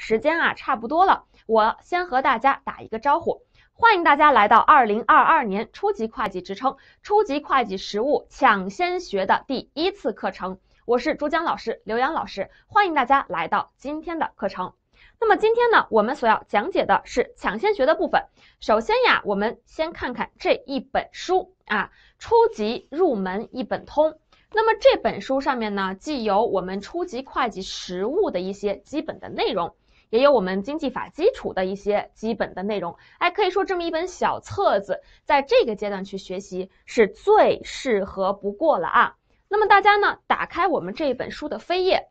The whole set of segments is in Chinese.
时间啊差不多了，我先和大家打一个招呼，欢迎大家来到二零二二年初级会计职称初级会计实务抢先学的第一次课程。我是朱江老师、刘洋老师，欢迎大家来到今天的课程。那么今天呢，我们所要讲解的是抢先学的部分。首先呀，我们先看看这一本书啊，《初级入门一本通》。那么这本书上面呢，既有我们初级会计实务的一些基本的内容。也有我们经济法基础的一些基本的内容，哎，可以说这么一本小册子，在这个阶段去学习是最适合不过了啊。那么大家呢，打开我们这本书的扉页，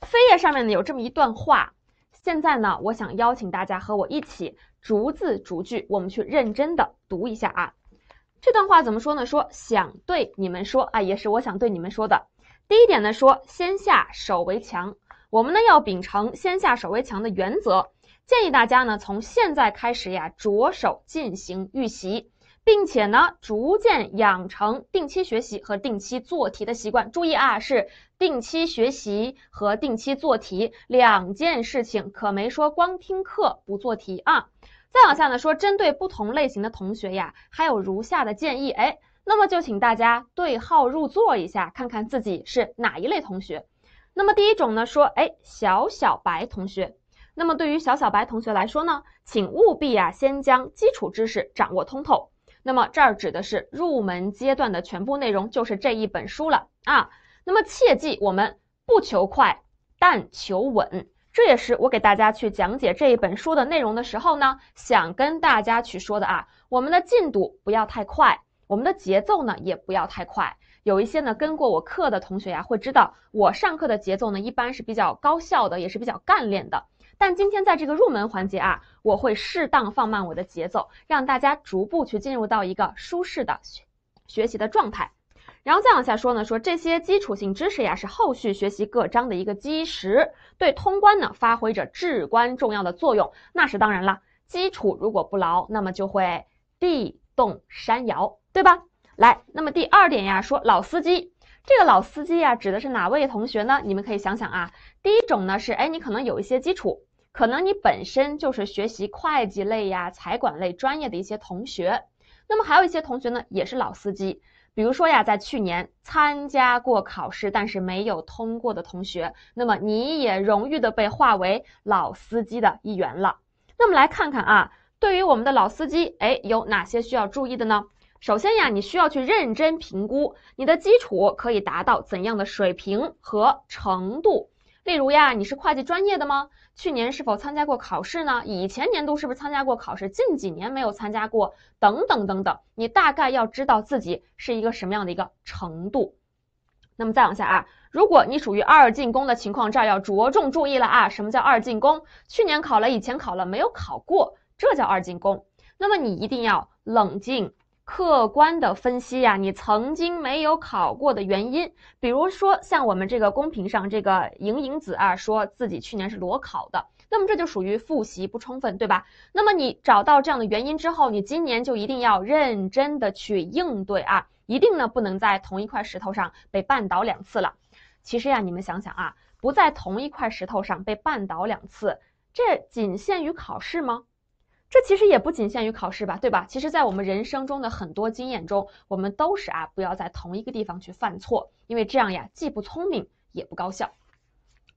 扉页上面呢有这么一段话。现在呢，我想邀请大家和我一起逐字逐句，我们去认真的读一下啊。这段话怎么说呢？说想对你们说啊，也是我想对你们说的。第一点呢，说先下手为强。我们呢要秉承先下手为强的原则，建议大家呢从现在开始呀着手进行预习，并且呢逐渐养成定期学习和定期做题的习惯。注意啊，是定期学习和定期做题两件事情，可没说光听课不做题啊。再往下呢说，针对不同类型的同学呀，还有如下的建议。哎，那么就请大家对号入座一下，看看自己是哪一类同学。那么第一种呢，说，哎，小小白同学，那么对于小小白同学来说呢，请务必啊，先将基础知识掌握通透。那么这儿指的是入门阶段的全部内容，就是这一本书了啊。那么切记，我们不求快，但求稳。这也是我给大家去讲解这一本书的内容的时候呢，想跟大家去说的啊。我们的进度不要太快，我们的节奏呢也不要太快。有一些呢，跟过我课的同学呀，会知道我上课的节奏呢，一般是比较高效的，也是比较干练的。但今天在这个入门环节啊，我会适当放慢我的节奏，让大家逐步去进入到一个舒适的学学习的状态。然后再往下说呢，说这些基础性知识呀，是后续学习各章的一个基石，对通关呢发挥着至关重要的作用。那是当然了，基础如果不牢，那么就会地动山摇，对吧？来，那么第二点呀，说老司机这个老司机呀，指的是哪位同学呢？你们可以想想啊。第一种呢是，哎，你可能有一些基础，可能你本身就是学习会计类呀、财管类专业的一些同学。那么还有一些同学呢，也是老司机，比如说呀，在去年参加过考试但是没有通过的同学，那么你也荣誉的被划为老司机的一员了。那么来看看啊，对于我们的老司机，哎，有哪些需要注意的呢？首先呀，你需要去认真评估你的基础可以达到怎样的水平和程度。例如呀，你是会计专业的吗？去年是否参加过考试呢？以前年度是不是参加过考试？近几年没有参加过，等等等等。你大概要知道自己是一个什么样的一个程度。那么再往下啊，如果你属于二进宫的情况，这儿要着重注意了啊。什么叫二进宫？去年考了，以前考了，没有考过，这叫二进宫。那么你一定要冷静。客观的分析呀，你曾经没有考过的原因，比如说像我们这个公屏上这个莹莹子啊，说自己去年是裸考的，那么这就属于复习不充分，对吧？那么你找到这样的原因之后，你今年就一定要认真的去应对啊，一定呢不能在同一块石头上被绊倒两次了。其实呀，你们想想啊，不在同一块石头上被绊倒两次，这仅限于考试吗？这其实也不仅限于考试吧，对吧？其实，在我们人生中的很多经验中，我们都是啊，不要在同一个地方去犯错，因为这样呀，既不聪明也不高效。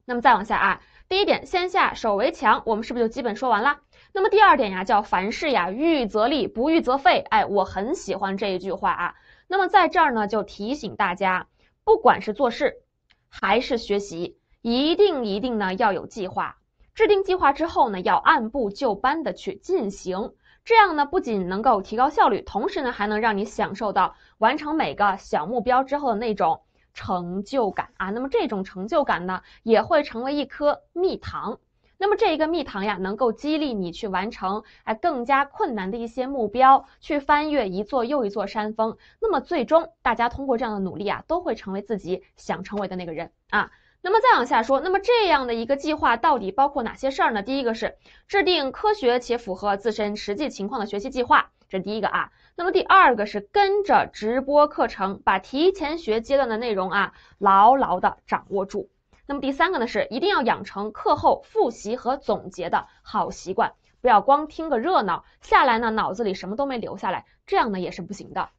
那么再往下啊，第一点，先下手为强，我们是不是就基本说完了？那么第二点呀，叫凡事呀，预则立，不预则废。哎，我很喜欢这一句话啊。那么在这儿呢，就提醒大家，不管是做事还是学习，一定一定呢要有计划。制定计划之后呢，要按部就班的去进行，这样呢不仅能够提高效率，同时呢还能让你享受到完成每个小目标之后的那种成就感啊。那么这种成就感呢，也会成为一颗蜜糖。那么这一个蜜糖呀，能够激励你去完成哎更加困难的一些目标，去翻越一座又一座山峰。那么最终大家通过这样的努力啊，都会成为自己想成为的那个人啊。那么再往下说，那么这样的一个计划到底包括哪些事儿呢？第一个是制定科学且符合自身实际情况的学习计划，这是第一个啊。那么第二个是跟着直播课程，把提前学阶段的内容啊牢牢的掌握住。那么第三个呢是一定要养成课后复习和总结的好习惯，不要光听个热闹，下来呢脑子里什么都没留下来，这样呢也是不行的。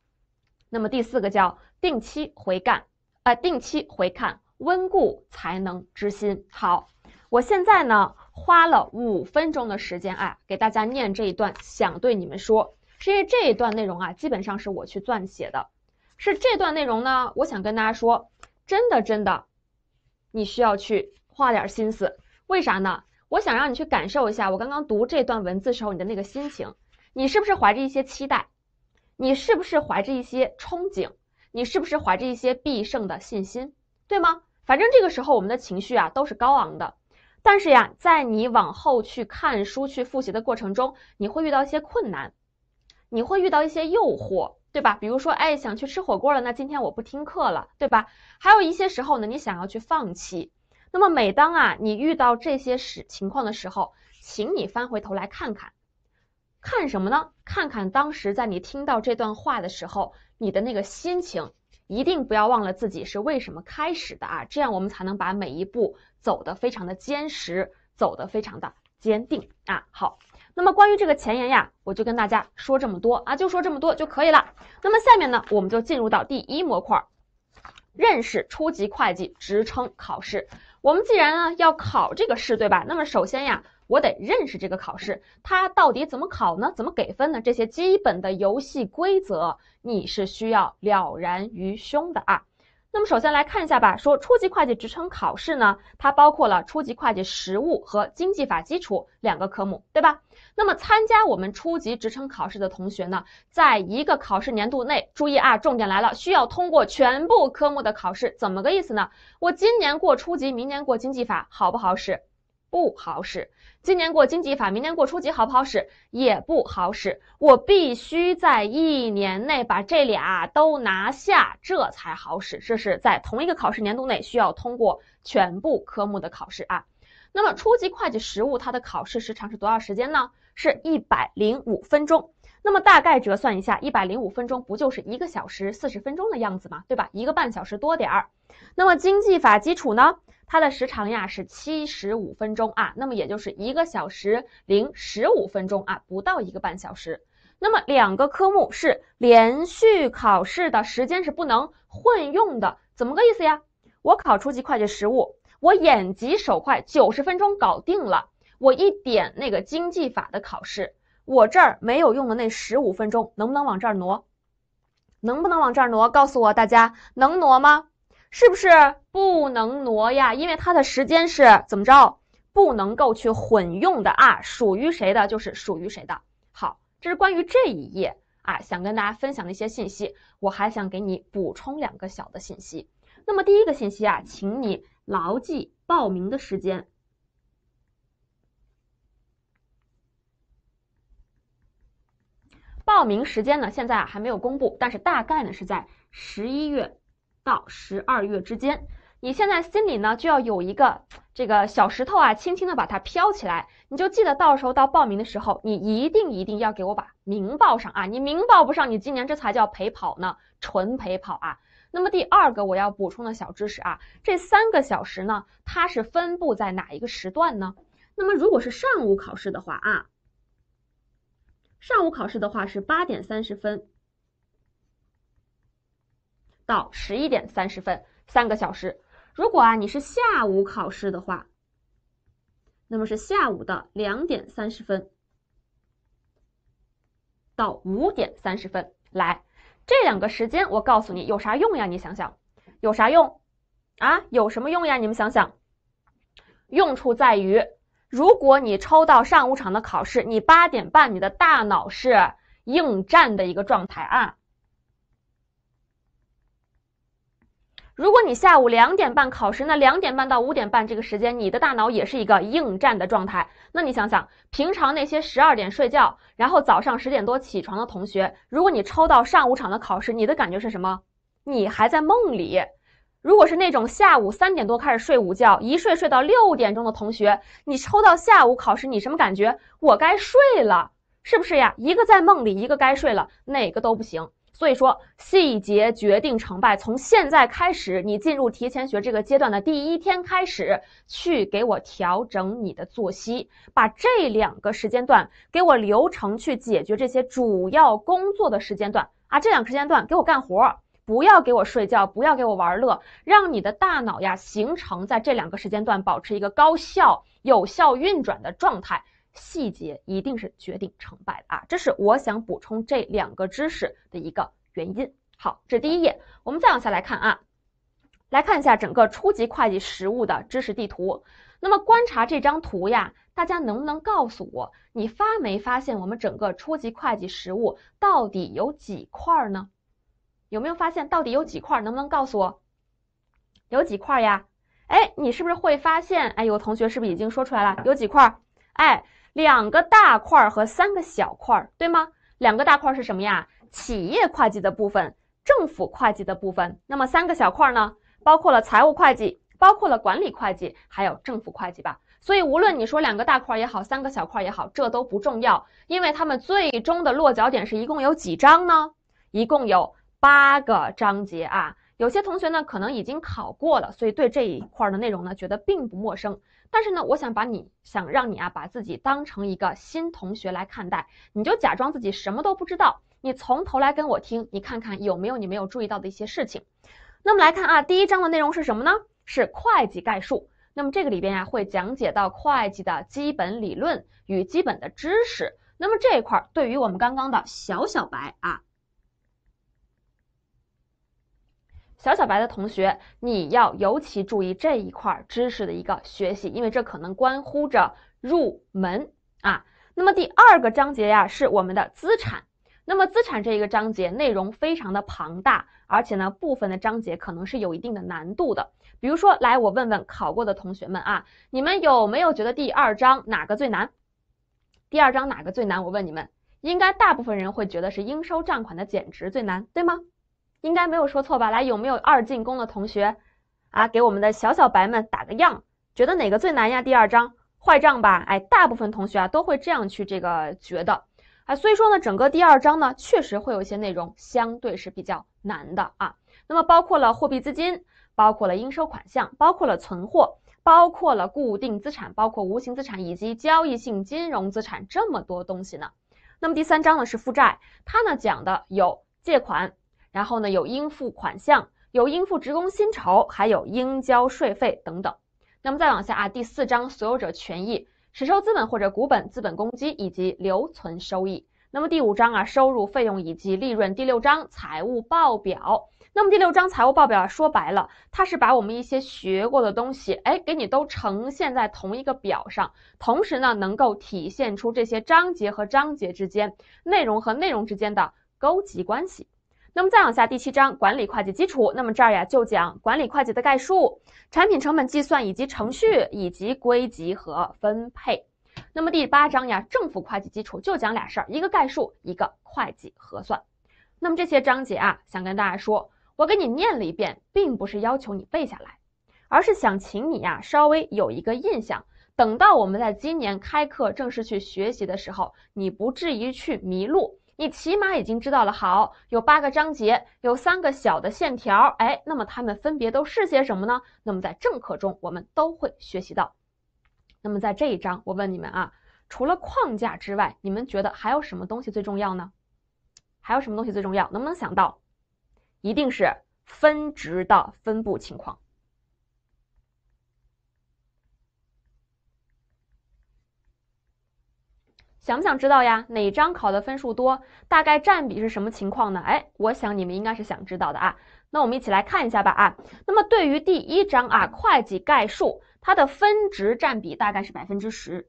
那么第四个叫定期回看，啊，定期回看。温故才能知新。好，我现在呢花了五分钟的时间啊，给大家念这一段，想对你们说，是因为这一段内容啊，基本上是我去撰写的。是这段内容呢，我想跟大家说，真的真的，你需要去花点心思。为啥呢？我想让你去感受一下我刚刚读这段文字时候你的那个心情，你是不是怀着一些期待？你是不是怀着一些憧憬？你是不是怀着一些必胜的信心？对吗？反正这个时候我们的情绪啊都是高昂的，但是呀，在你往后去看书、去复习的过程中，你会遇到一些困难，你会遇到一些诱惑，对吧？比如说，哎，想去吃火锅了，那今天我不听课了，对吧？还有一些时候呢，你想要去放弃。那么每当啊你遇到这些事情况的时候，请你翻回头来看看，看什么呢？看看当时在你听到这段话的时候，你的那个心情。一定不要忘了自己是为什么开始的啊，这样我们才能把每一步走的非常的坚实，走的非常的坚定啊。好，那么关于这个前言呀，我就跟大家说这么多啊，就说这么多就可以了。那么下面呢，我们就进入到第一模块，认识初级会计职称考试。我们既然呢要考这个试，对吧？那么首先呀。我得认识这个考试，它到底怎么考呢？怎么给分呢？这些基本的游戏规则你是需要了然于胸的啊。那么首先来看一下吧，说初级会计职称考试呢，它包括了初级会计实务和经济法基础两个科目，对吧？那么参加我们初级职称考试的同学呢，在一个考试年度内，注意啊，重点来了，需要通过全部科目的考试，怎么个意思呢？我今年过初级，明年过经济法，好不好使？不好使，今年过经济法，明年过初级，好不好使？也不好使。我必须在一年内把这俩都拿下，这才好使。这是在同一个考试年度内需要通过全部科目的考试啊。那么初级会计实务它的考试时长是多少时间呢？是一百零五分钟。那么大概折算一下，一百零五分钟不就是一个小时四十分钟的样子嘛，对吧？一个半小时多点儿。那么经济法基础呢？它的时长呀是七十五分钟啊，那么也就是一个小时零十五分钟啊，不到一个半小时。那么两个科目是连续考试的时间是不能混用的，怎么个意思呀？我考初级会计实务，我眼疾手快，九十分钟搞定了，我一点那个经济法的考试，我这儿没有用的那十五分钟能不能往这儿挪？能不能往这儿挪？告诉我大家能挪吗？是不是不能挪呀？因为它的时间是怎么着，不能够去混用的啊！属于谁的就是属于谁的。好，这是关于这一页啊，想跟大家分享的一些信息。我还想给你补充两个小的信息。那么第一个信息啊，请你牢记报名的时间。报名时间呢，现在还没有公布，但是大概呢是在十一月。到十二月之间，你现在心里呢就要有一个这个小石头啊，轻轻的把它飘起来。你就记得，到时候到报名的时候，你一定一定要给我把名报上啊！你名报不上，你今年这才叫陪跑呢，纯陪跑啊。那么第二个我要补充的小知识啊，这三个小时呢，它是分布在哪一个时段呢？那么如果是上午考试的话啊，上午考试的话是八点三十分。到十一点三十分，三个小时。如果啊你是下午考试的话，那么是下午的两点三十分到五点三十分。来，这两个时间我告诉你有啥用呀？你想想，有啥用啊？有什么用呀？你们想想，用处在于，如果你抽到上午场的考试，你八点半，你的大脑是应战的一个状态啊。如果你下午两点半考试，那两点半到五点半这个时间，你的大脑也是一个应战的状态。那你想想，平常那些十二点睡觉，然后早上十点多起床的同学，如果你抽到上午场的考试，你的感觉是什么？你还在梦里。如果是那种下午三点多开始睡午觉，一睡睡到六点钟的同学，你抽到下午考试，你什么感觉？我该睡了，是不是呀？一个在梦里，一个该睡了，哪个都不行。所以说，细节决定成败。从现在开始，你进入提前学这个阶段的第一天开始，去给我调整你的作息，把这两个时间段给我流程去解决这些主要工作的时间段啊，这两个时间段给我干活，不要给我睡觉，不要给我玩乐，让你的大脑呀形成在这两个时间段保持一个高效、有效运转的状态。细节一定是决定成败的啊！这是我想补充这两个知识的一个原因。好，这是第一页，我们再往下来看啊，来看一下整个初级会计实务的知识地图。那么观察这张图呀，大家能不能告诉我，你发没发现我们整个初级会计实务到底有几块呢？有没有发现到底有几块？能不能告诉我，有几块呀？哎，你是不是会发现？哎，有同学是不是已经说出来了？有几块？哎。两个大块和三个小块，对吗？两个大块是什么呀？企业会计的部分，政府会计的部分。那么三个小块呢？包括了财务会计，包括了管理会计，还有政府会计吧。所以无论你说两个大块也好，三个小块也好，这都不重要，因为他们最终的落脚点是一共有几章呢？一共有八个章节啊。有些同学呢可能已经考过了，所以对这一块的内容呢觉得并不陌生。但是呢，我想把你想让你啊，把自己当成一个新同学来看待，你就假装自己什么都不知道，你从头来跟我听，你看看有没有你没有注意到的一些事情。那么来看啊，第一章的内容是什么呢？是会计概述。那么这个里边呀，会讲解到会计的基本理论与基本的知识。那么这一块儿对于我们刚刚的小小白啊。小小白的同学，你要尤其注意这一块知识的一个学习，因为这可能关乎着入门啊。那么第二个章节呀是我们的资产，那么资产这一个章节内容非常的庞大，而且呢部分的章节可能是有一定的难度的。比如说，来我问问考过的同学们啊，你们有没有觉得第二章哪个最难？第二章哪个最难？我问你们，应该大部分人会觉得是应收账款的减值最难，对吗？应该没有说错吧？来，有没有二进宫的同学啊？给我们的小小白们打个样，觉得哪个最难呀？第二章坏账吧？哎，大部分同学啊都会这样去这个觉得啊，所以说呢，整个第二章呢确实会有一些内容相对是比较难的啊。那么包括了货币资金，包括了应收款项，包括了存货，包括了固定资产，包括无形资产以及交易性金融资产这么多东西呢。那么第三章呢是负债，它呢讲的有借款。然后呢，有应付款项，有应付职工薪酬，还有应交税费等等。那么再往下啊，第四章所有者权益，实收资本或者股本、资本公积以及留存收益。那么第五章啊，收入、费用以及利润。第六章财务报表。那么第六章财务报表啊，说白了，它是把我们一些学过的东西，哎，给你都呈现在同一个表上，同时呢，能够体现出这些章节和章节之间内容和内容之间的勾稽关系。那么再往下，第七章管理会计基础，那么这儿呀就讲管理会计的概述、产品成本计算以及程序以及归集和分配。那么第八章呀政府会计基础就讲俩事儿，一个概述，一个会计核算。那么这些章节啊，想跟大家说，我给你念了一遍，并不是要求你背下来，而是想请你呀稍微有一个印象，等到我们在今年开课正式去学习的时候，你不至于去迷路。你起码已经知道了，好，有八个章节，有三个小的线条，哎，那么它们分别都是些什么呢？那么在正课中我们都会学习到。那么在这一章，我问你们啊，除了框架之外，你们觉得还有什么东西最重要呢？还有什么东西最重要？能不能想到？一定是分值的分布情况。想不想知道呀？哪张考的分数多，大概占比是什么情况呢？哎，我想你们应该是想知道的啊。那我们一起来看一下吧啊。那么对于第一章啊，会计概述，它的分值占比大概是百分之十，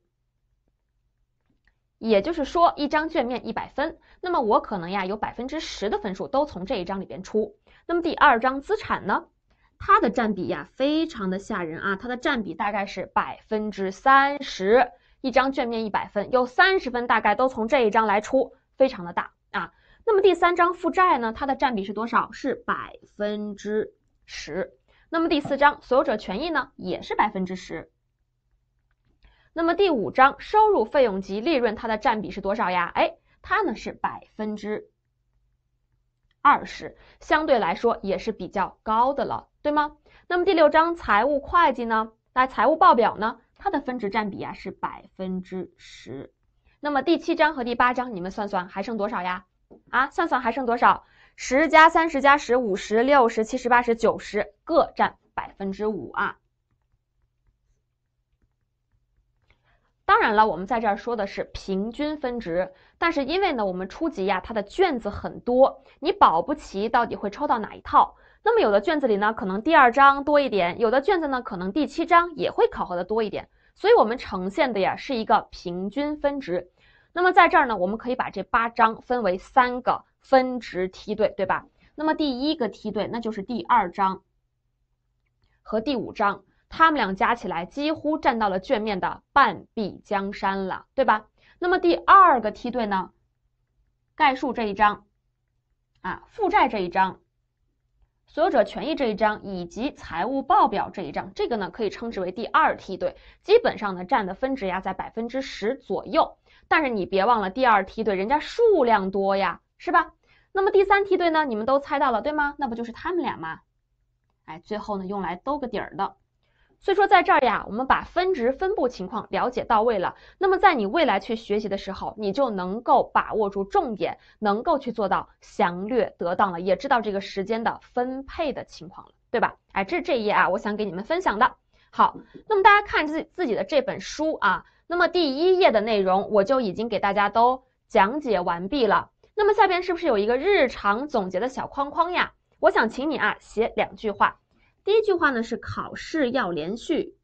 也就是说，一张卷面一百分，那么我可能呀有百分之十的分数都从这一章里边出。那么第二张资产呢，它的占比呀非常的吓人啊，它的占比大概是百分之三十。一张卷面一百分，有三十分大概都从这一张来出，非常的大啊。那么第三张负债呢，它的占比是多少？是百分之十。那么第四张所有者权益呢，也是百分之十。那么第五章收入、费用及利润，它的占比是多少呀？哎，它呢是百分之二十，相对来说也是比较高的了，对吗？那么第六章财务会计呢，来财务报表呢？它的分值占比啊是百分之十，那么第七章和第八章你们算算还剩多少呀？啊，算算还剩多少？十加三十加十五，十六十，七十，八十，九十，各占百分之五啊。当然了，我们在这儿说的是平均分值，但是因为呢，我们初级呀，它的卷子很多，你保不齐到底会抽到哪一套。那么有的卷子里呢，可能第二章多一点；有的卷子呢，可能第七章也会考核的多一点。所以，我们呈现的呀是一个平均分值。那么在这儿呢，我们可以把这八章分为三个分值梯队，对吧？那么第一个梯队，那就是第二章和第五章，他们俩加起来几乎占到了卷面的半壁江山了，对吧？那么第二个梯队呢，概述这一章，啊，负债这一章。所有者权益这一章以及财务报表这一章，这个呢可以称之为第二梯队，基本上呢占的分值呀在百分之十左右。但是你别忘了第二梯队人家数量多呀，是吧？那么第三梯队呢？你们都猜到了对吗？那不就是他们俩吗？哎，最后呢用来兜个底儿的。所以说，在这儿呀，我们把分值分布情况了解到位了。那么，在你未来去学习的时候，你就能够把握住重点，能够去做到详略得当了，也知道这个时间的分配的情况了，对吧？哎，这是这一页啊，我想给你们分享的。好，那么大家看自自己的这本书啊，那么第一页的内容我就已经给大家都讲解完毕了。那么下边是不是有一个日常总结的小框框呀？我想请你啊写两句话。第一句话呢是考试要连续，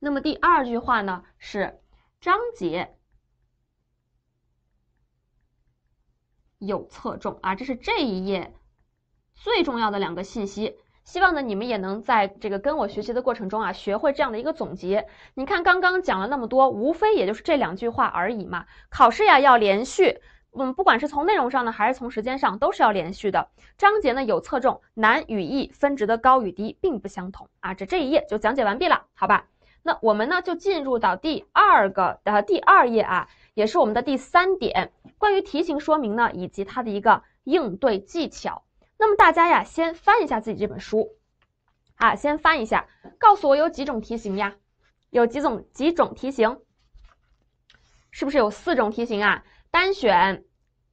那么第二句话呢是章节有侧重啊，这是这一页最重要的两个信息。希望呢，你们也能在这个跟我学习的过程中啊，学会这样的一个总结。你看，刚刚讲了那么多，无非也就是这两句话而已嘛。考试呀要连续，嗯，不管是从内容上呢，还是从时间上，都是要连续的。章节呢有侧重，难与易，分值的高与低并不相同啊。这这一页就讲解完毕了，好吧？那我们呢就进入到第二个，呃，第二页啊，也是我们的第三点，关于题型说明呢，以及它的一个应对技巧。那么大家呀，先翻一下自己这本书，啊，先翻一下，告诉我有几种题型呀？有几种几种题型？是不是有四种题型啊？单选、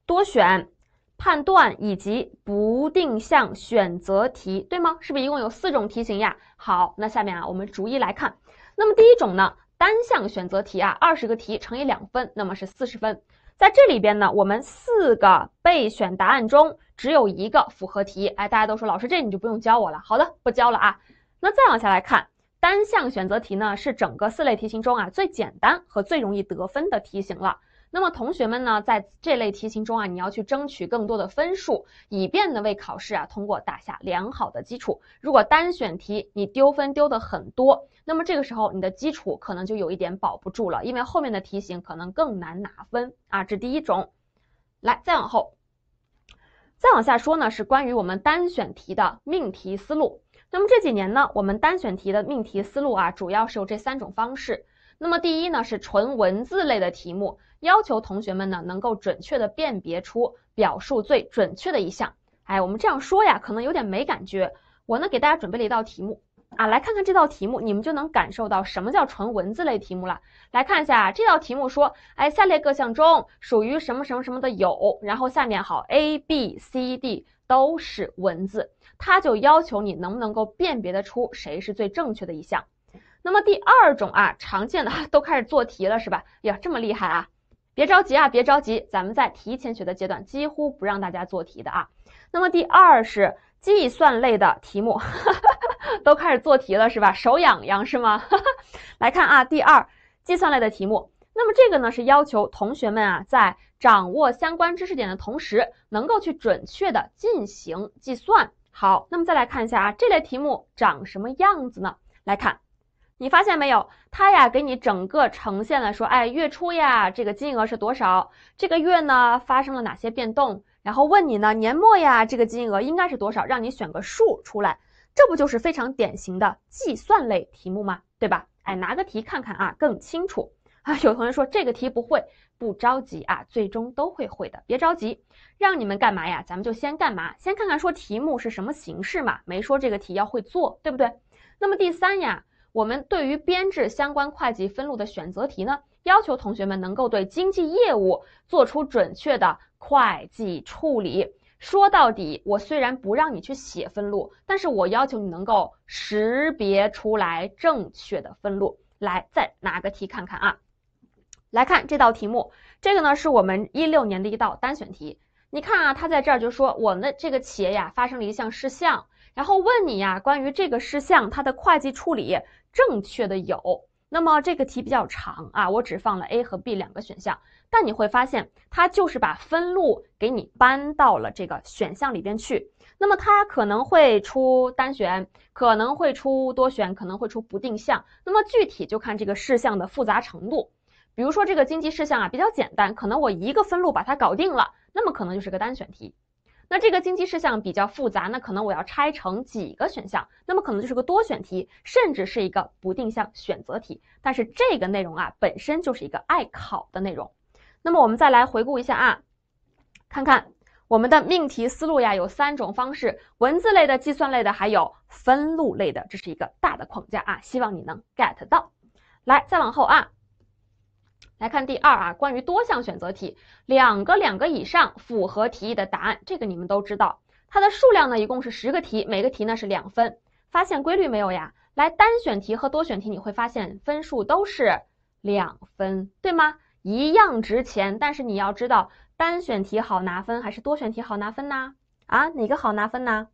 多选、判断以及不定向选择题，对吗？是不是一共有四种题型呀？好，那下面啊，我们逐一来看。那么第一种呢，单项选择题啊，二十个题乘以两分，那么是四十分。在这里边呢，我们四个备选答案中只有一个符合题，哎，大家都说老师这你就不用教我了，好的不教了啊。那再往下来看，单项选择题呢是整个四类题型中啊最简单和最容易得分的题型了。那么同学们呢，在这类题型中啊，你要去争取更多的分数，以便呢为考试啊通过打下良好的基础。如果单选题你丢分丢的很多，那么这个时候你的基础可能就有一点保不住了，因为后面的题型可能更难拿分啊。这第一种，来再往后，再往下说呢，是关于我们单选题的命题思路。那么这几年呢，我们单选题的命题思路啊，主要是有这三种方式。那么第一呢是纯文字类的题目，要求同学们呢能够准确的辨别出表述最准确的一项。哎，我们这样说呀，可能有点没感觉。我呢给大家准备了一道题目啊，来看看这道题目，你们就能感受到什么叫纯文字类题目了。来看一下这道题目说，哎，下列各项中属于什么什么什么的有，然后下面好，A、B、C、D 都是文字，它就要求你能不能够辨别得出谁是最正确的一项。那么第二种啊，常见的 都开始做题了是吧？呀，这么厉害啊！别着急啊，别着急，咱们在提前学的阶段几乎不让大家做题的啊。那么第二是计算类的题目，哈哈哈，都开始做题了是吧？手痒痒是吗？哈哈，来看啊，第二计算类的题目。那么这个呢是要求同学们啊，在掌握相关知识点的同时，能够去准确的进行计算。好，那么再来看一下啊，这类题目长什么样子呢？来看。你发现没有，他呀给你整个呈现了，说，哎，月初呀，这个金额是多少？这个月呢发生了哪些变动？然后问你呢，年末呀，这个金额应该是多少？让你选个数出来，这不就是非常典型的计算类题目吗？对吧？哎，拿个题看看啊，更清楚啊。有同学说这个题不会，不着急啊，最终都会会的，别着急。让你们干嘛呀？咱们就先干嘛，先看看说题目是什么形式嘛，没说这个题要会做，对不对？那么第三呀。我们对于编制相关会计分录的选择题呢，要求同学们能够对经济业务做出准确的会计处理。说到底，我虽然不让你去写分录，但是我要求你能够识别出来正确的分录。来，再拿个题看看啊，来看这道题目，这个呢是我们一六年的一道单选题。你看啊，他在这儿就说我们这个企业呀发生了一项事项，然后问你呀关于这个事项它的会计处理。正确的有，那么这个题比较长啊，我只放了 A 和 B 两个选项，但你会发现它就是把分录给你搬到了这个选项里边去。那么它可能会出单选，可能会出多选，可能会出不定向。那么具体就看这个事项的复杂程度，比如说这个经济事项啊比较简单，可能我一个分录把它搞定了，那么可能就是个单选题。那这个经济事项比较复杂，那可能我要拆成几个选项，那么可能就是个多选题，甚至是一个不定向选择题。但是这个内容啊，本身就是一个爱考的内容。那么我们再来回顾一下啊，看看我们的命题思路呀，有三种方式：文字类的、计算类的，还有分录类的。这是一个大的框架啊，希望你能 get 到。来，再往后啊。来看第二啊，关于多项选择题，两个两个以上符合题意的答案，这个你们都知道。它的数量呢，一共是十个题，每个题呢是两分。发现规律没有呀？来，单选题和多选题，你会发现分数都是两分，对吗？一样值钱。但是你要知道，单选题好拿分还是多选题好拿分呢？啊，哪个好拿分呢？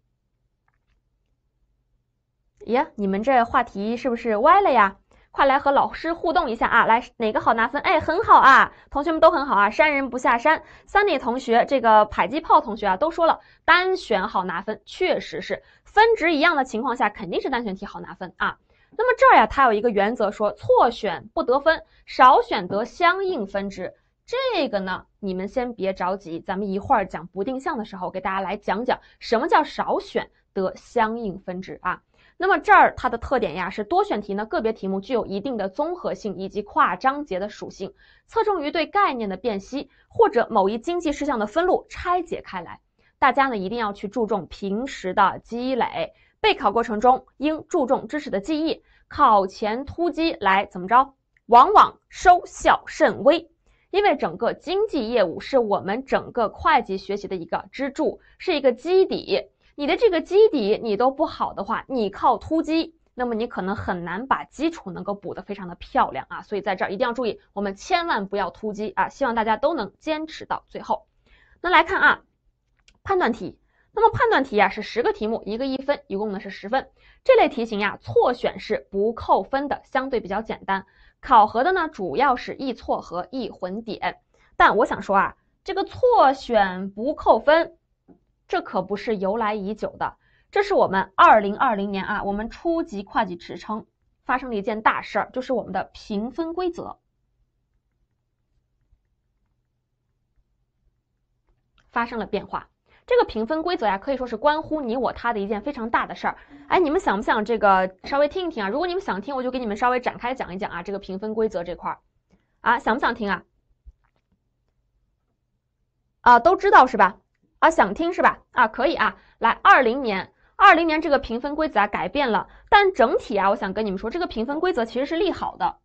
呀，你们这话题是不是歪了呀？快来和老师互动一下啊！来，哪个好拿分？哎，很好啊，同学们都很好啊。山人不下山，Sunny 同学，这个迫击炮同学啊，都说了单选好拿分，确实是，分值一样的情况下，肯定是单选题好拿分啊。那么这儿呀，它有一个原则，说错选不得分，少选得相应分值。这个呢，你们先别着急，咱们一会儿讲不定向的时候，给大家来讲讲什么叫少选得相应分值啊。那么这儿它的特点呀是多选题呢，个别题目具有一定的综合性以及跨章节的属性，侧重于对概念的辨析或者某一经济事项的分录拆解开来。大家呢一定要去注重平时的积累，备考过程中应注重知识的记忆，考前突击来怎么着，往往收效甚微，因为整个经济业务是我们整个会计学习的一个支柱，是一个基底。你的这个基底你都不好的话，你靠突击，那么你可能很难把基础能够补得非常的漂亮啊。所以在这儿一定要注意，我们千万不要突击啊。希望大家都能坚持到最后。那来看啊，判断题。那么判断题啊是十个题目，一个一分，一共呢是十分。这类题型呀，错选是不扣分的，相对比较简单。考核的呢主要是易错和易混点。但我想说啊，这个错选不扣分。这可不是由来已久的，这是我们二零二零年啊，我们初级会计职称发生了一件大事儿，就是我们的评分规则发生了变化。这个评分规则呀，可以说是关乎你我他的一件非常大的事儿。哎，你们想不想这个稍微听一听啊？如果你们想听，我就给你们稍微展开讲一讲啊，这个评分规则这块儿啊，想不想听啊？啊，都知道是吧？啊，想听是吧？啊，可以啊。来，二零年，二零年这个评分规则啊改变了，但整体啊，我想跟你们说，这个评分规则其实是利好的。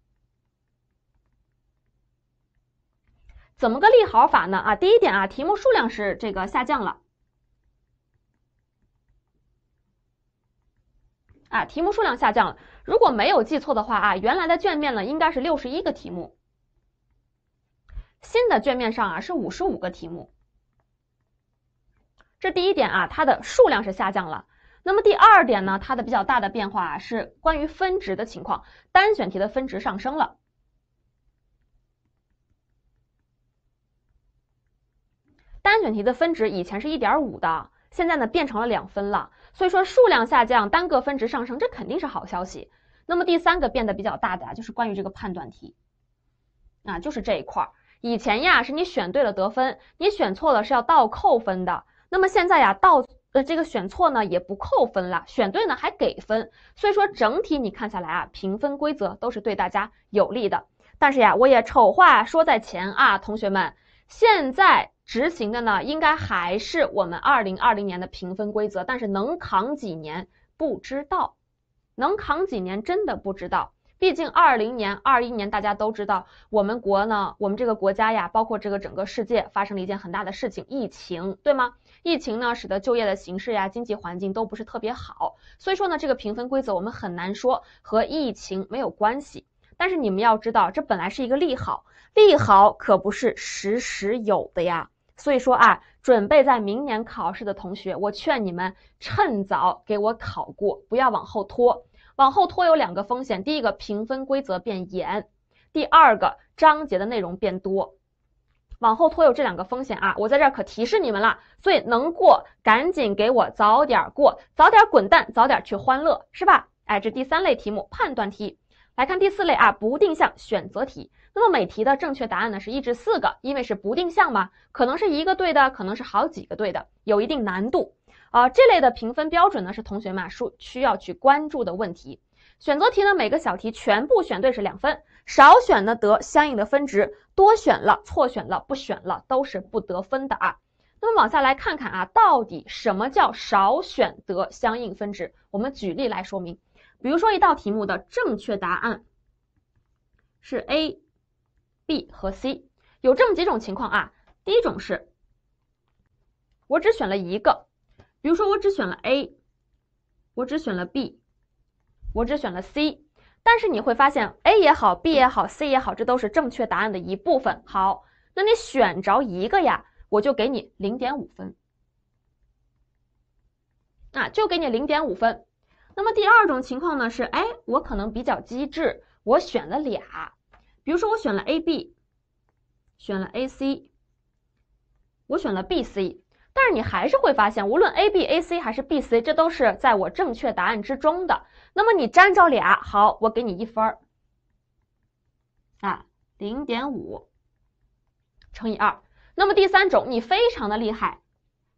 怎么个利好法呢？啊，第一点啊，题目数量是这个下降了。啊，题目数量下降了。如果没有记错的话啊，原来的卷面呢应该是六十一个题目，新的卷面上啊是五十五个题目。这第一点啊，它的数量是下降了。那么第二点呢，它的比较大的变化是关于分值的情况，单选题的分值上升了。单选题的分值以前是一点五的，现在呢变成了两分了。所以说数量下降，单个分值上升，这肯定是好消息。那么第三个变得比较大的啊，就是关于这个判断题，啊，就是这一块儿，以前呀是你选对了得分，你选错了是要倒扣分的。那么现在呀，到呃这个选错呢也不扣分了，选对呢还给分，所以说整体你看下来啊，评分规则都是对大家有利的。但是呀，我也丑话说在前啊，同学们，现在执行的呢应该还是我们二零二零年的评分规则，但是能扛几年不知道，能扛几年真的不知道。毕竟二零年、二一年大家都知道，我们国呢，我们这个国家呀，包括这个整个世界发生了一件很大的事情，疫情，对吗？疫情呢，使得就业的形势呀、经济环境都不是特别好，所以说呢，这个评分规则我们很难说和疫情没有关系。但是你们要知道，这本来是一个利好，利好可不是时时有的呀。所以说啊，准备在明年考试的同学，我劝你们趁早给我考过，不要往后拖。往后拖有两个风险，第一个评分规则变严，第二个章节的内容变多。往后拖有这两个风险啊，我在这儿可提示你们了。所以能过，赶紧给我早点过，早点滚蛋，早点去欢乐，是吧？哎，这第三类题目判断题，来看第四类啊，不定向选择题。那么每题的正确答案呢是一至四个，因为是不定向嘛，可能是一个对的，可能是好几个对的，有一定难度啊。这类的评分标准呢是同学们需需要去关注的问题。选择题呢，每个小题全部选对是两分，少选呢得相应的分值。多选了、错选了、不选了，都是不得分的啊。那么往下来看看啊，到底什么叫少选得相应分值？我们举例来说明。比如说一道题目的正确答案是 A、B 和 C，有这么几种情况啊。第一种是，我只选了一个，比如说我只选了 A，我只选了 B，我只选了 C。但是你会发现，A 也好，B 也好，C 也好，这都是正确答案的一部分。好，那你选着一个呀，我就给你零点五分。啊，就给你零点五分。那么第二种情况呢是，哎，我可能比较机智，我选了俩，比如说我选了 A、B，选了 A、C，我选了 B、C。但是你还是会发现，无论 A B A C 还是 B C，这都是在我正确答案之中的。那么你沾着俩，好，我给你一分儿啊，零点五乘以二。那么第三种，你非常的厉害，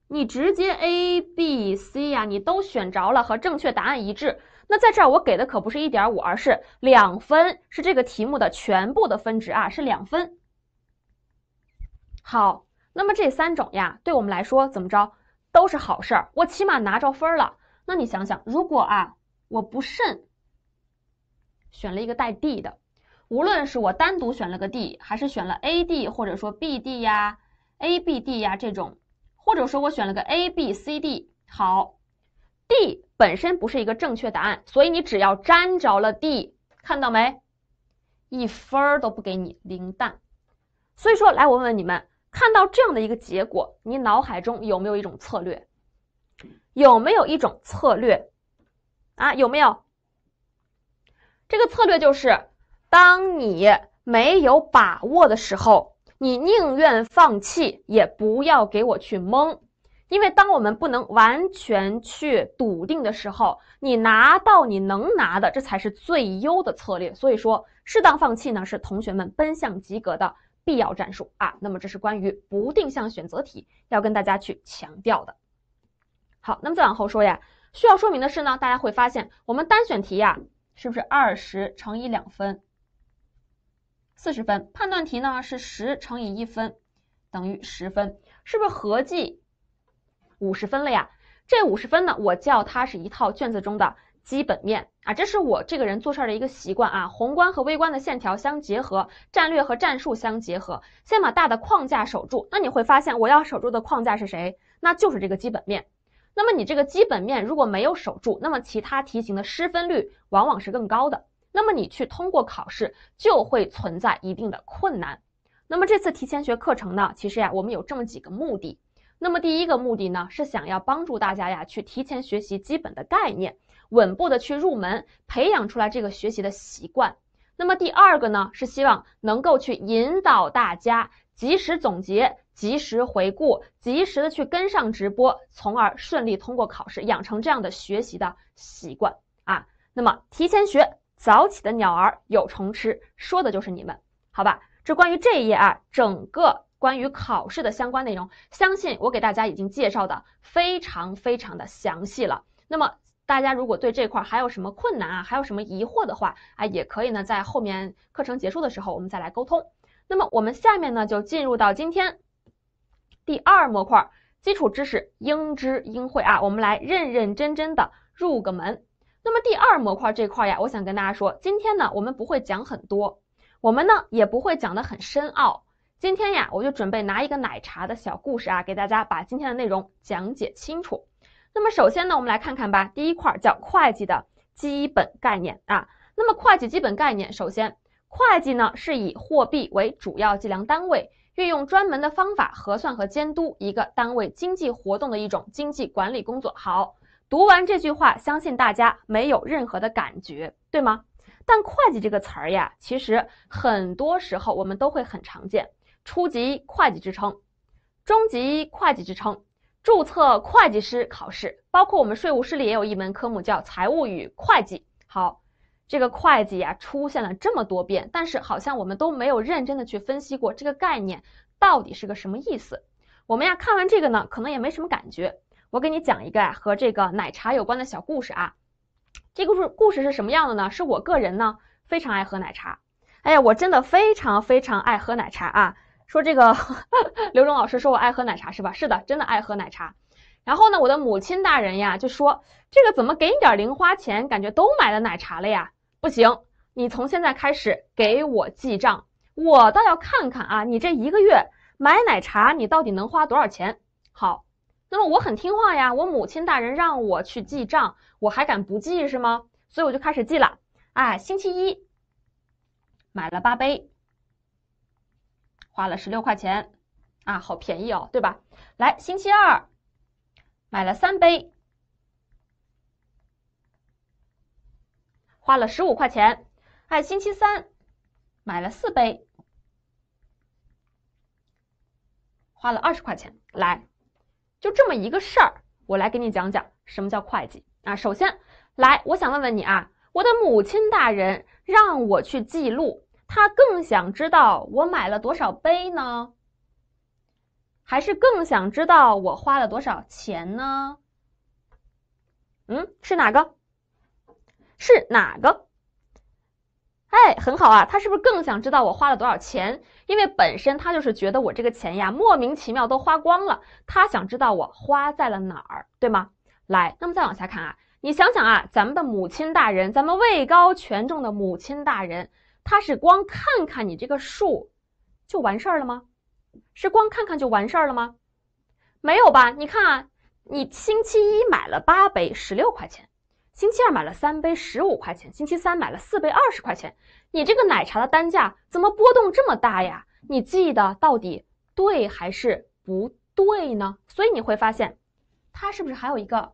你直接 A B C 呀，你都选着了和正确答案一致。那在这儿我给的可不是一点五，而是两分，是这个题目的全部的分值啊，是两分。好。那么这三种呀，对我们来说怎么着都是好事儿。我起码拿着分了。那你想想，如果啊我不慎选了一个带 D 的，无论是我单独选了个 D，还是选了 AD 或者说 BD 呀、ABD 呀这种，或者说我选了个 ABCD，好，D 本身不是一个正确答案，所以你只要沾着了 D，看到没，一分儿都不给你零蛋。所以说，来我问问你们。看到这样的一个结果，你脑海中有没有一种策略？有没有一种策略？啊，有没有？这个策略就是，当你没有把握的时候，你宁愿放弃，也不要给我去蒙。因为当我们不能完全去笃定的时候，你拿到你能拿的，这才是最优的策略。所以说，适当放弃呢，是同学们奔向及格的。必要战术啊，那么这是关于不定向选择题要跟大家去强调的。好，那么再往后说呀，需要说明的是呢，大家会发现我们单选题呀，是不是二十乘以两分，四十分？判断题呢是十乘以一分，等于十分，是不是合计五十分了呀？这五十分呢，我叫它是一套卷子中的。基本面啊，这是我这个人做事儿的一个习惯啊。宏观和微观的线条相结合，战略和战术相结合，先把大的框架守住。那你会发现，我要守住的框架是谁？那就是这个基本面。那么你这个基本面如果没有守住，那么其他题型的失分率往往是更高的。那么你去通过考试就会存在一定的困难。那么这次提前学课程呢，其实呀，我们有这么几个目的。那么第一个目的呢，是想要帮助大家呀，去提前学习基本的概念。稳步的去入门，培养出来这个学习的习惯。那么第二个呢，是希望能够去引导大家及时总结、及时回顾、及时的去跟上直播，从而顺利通过考试，养成这样的学习的习惯啊。那么提前学，早起的鸟儿有虫吃，说的就是你们，好吧？这关于这一页啊，整个关于考试的相关内容，相信我给大家已经介绍的非常非常的详细了。那么。大家如果对这块还有什么困难啊，还有什么疑惑的话啊，也可以呢，在后面课程结束的时候我们再来沟通。那么我们下面呢就进入到今天第二模块基础知识应知应会啊，我们来认认真真的入个门。那么第二模块这块呀，我想跟大家说，今天呢我们不会讲很多，我们呢也不会讲的很深奥。今天呀，我就准备拿一个奶茶的小故事啊，给大家把今天的内容讲解清楚。那么首先呢，我们来看看吧。第一块叫会计的基本概念啊。那么会计基本概念，首先，会计呢是以货币为主要计量单位，运用专门的方法核算和监督一个单位经济活动的一种经济管理工作。好，读完这句话，相信大家没有任何的感觉，对吗？但会计这个词儿呀，其实很多时候我们都会很常见。初级会计职称，中级会计职称。注册会计师考试，包括我们税务师里也有一门科目叫财务与会计。好，这个会计啊出现了这么多遍，但是好像我们都没有认真的去分析过这个概念到底是个什么意思。我们呀看完这个呢，可能也没什么感觉。我给你讲一个啊和这个奶茶有关的小故事啊。这个故事故事是什么样的呢？是我个人呢非常爱喝奶茶。哎呀，我真的非常非常爱喝奶茶啊。说这个 刘忠老师说我爱喝奶茶是吧？是的，真的爱喝奶茶。然后呢，我的母亲大人呀就说：“这个怎么给你点零花钱，感觉都买了奶茶了呀？不行，你从现在开始给我记账，我倒要看看啊，你这一个月买奶茶你到底能花多少钱。”好，那么我很听话呀，我母亲大人让我去记账，我还敢不记是吗？所以我就开始记了。哎，星期一买了八杯。花了十六块钱，啊，好便宜哦，对吧？来，星期二买了三杯，花了十五块钱。哎，星期三买了四杯，花了二十块钱。来，就这么一个事儿，我来给你讲讲什么叫会计啊。首先，来，我想问问你啊，我的母亲大人让我去记录。他更想知道我买了多少杯呢？还是更想知道我花了多少钱呢？嗯，是哪个？是哪个？哎，很好啊，他是不是更想知道我花了多少钱？因为本身他就是觉得我这个钱呀莫名其妙都花光了，他想知道我花在了哪儿，对吗？来，那么再往下看啊，你想想啊，咱们的母亲大人，咱们位高权重的母亲大人。他是光看看你这个数就完事儿了吗？是光看看就完事儿了吗？没有吧？你看，啊，你星期一买了八杯，十六块钱；星期二买了三杯，十五块钱；星期三买了四杯，二十块钱。你这个奶茶的单价怎么波动这么大呀？你记得到底对还是不对呢？所以你会发现，它是不是还有一个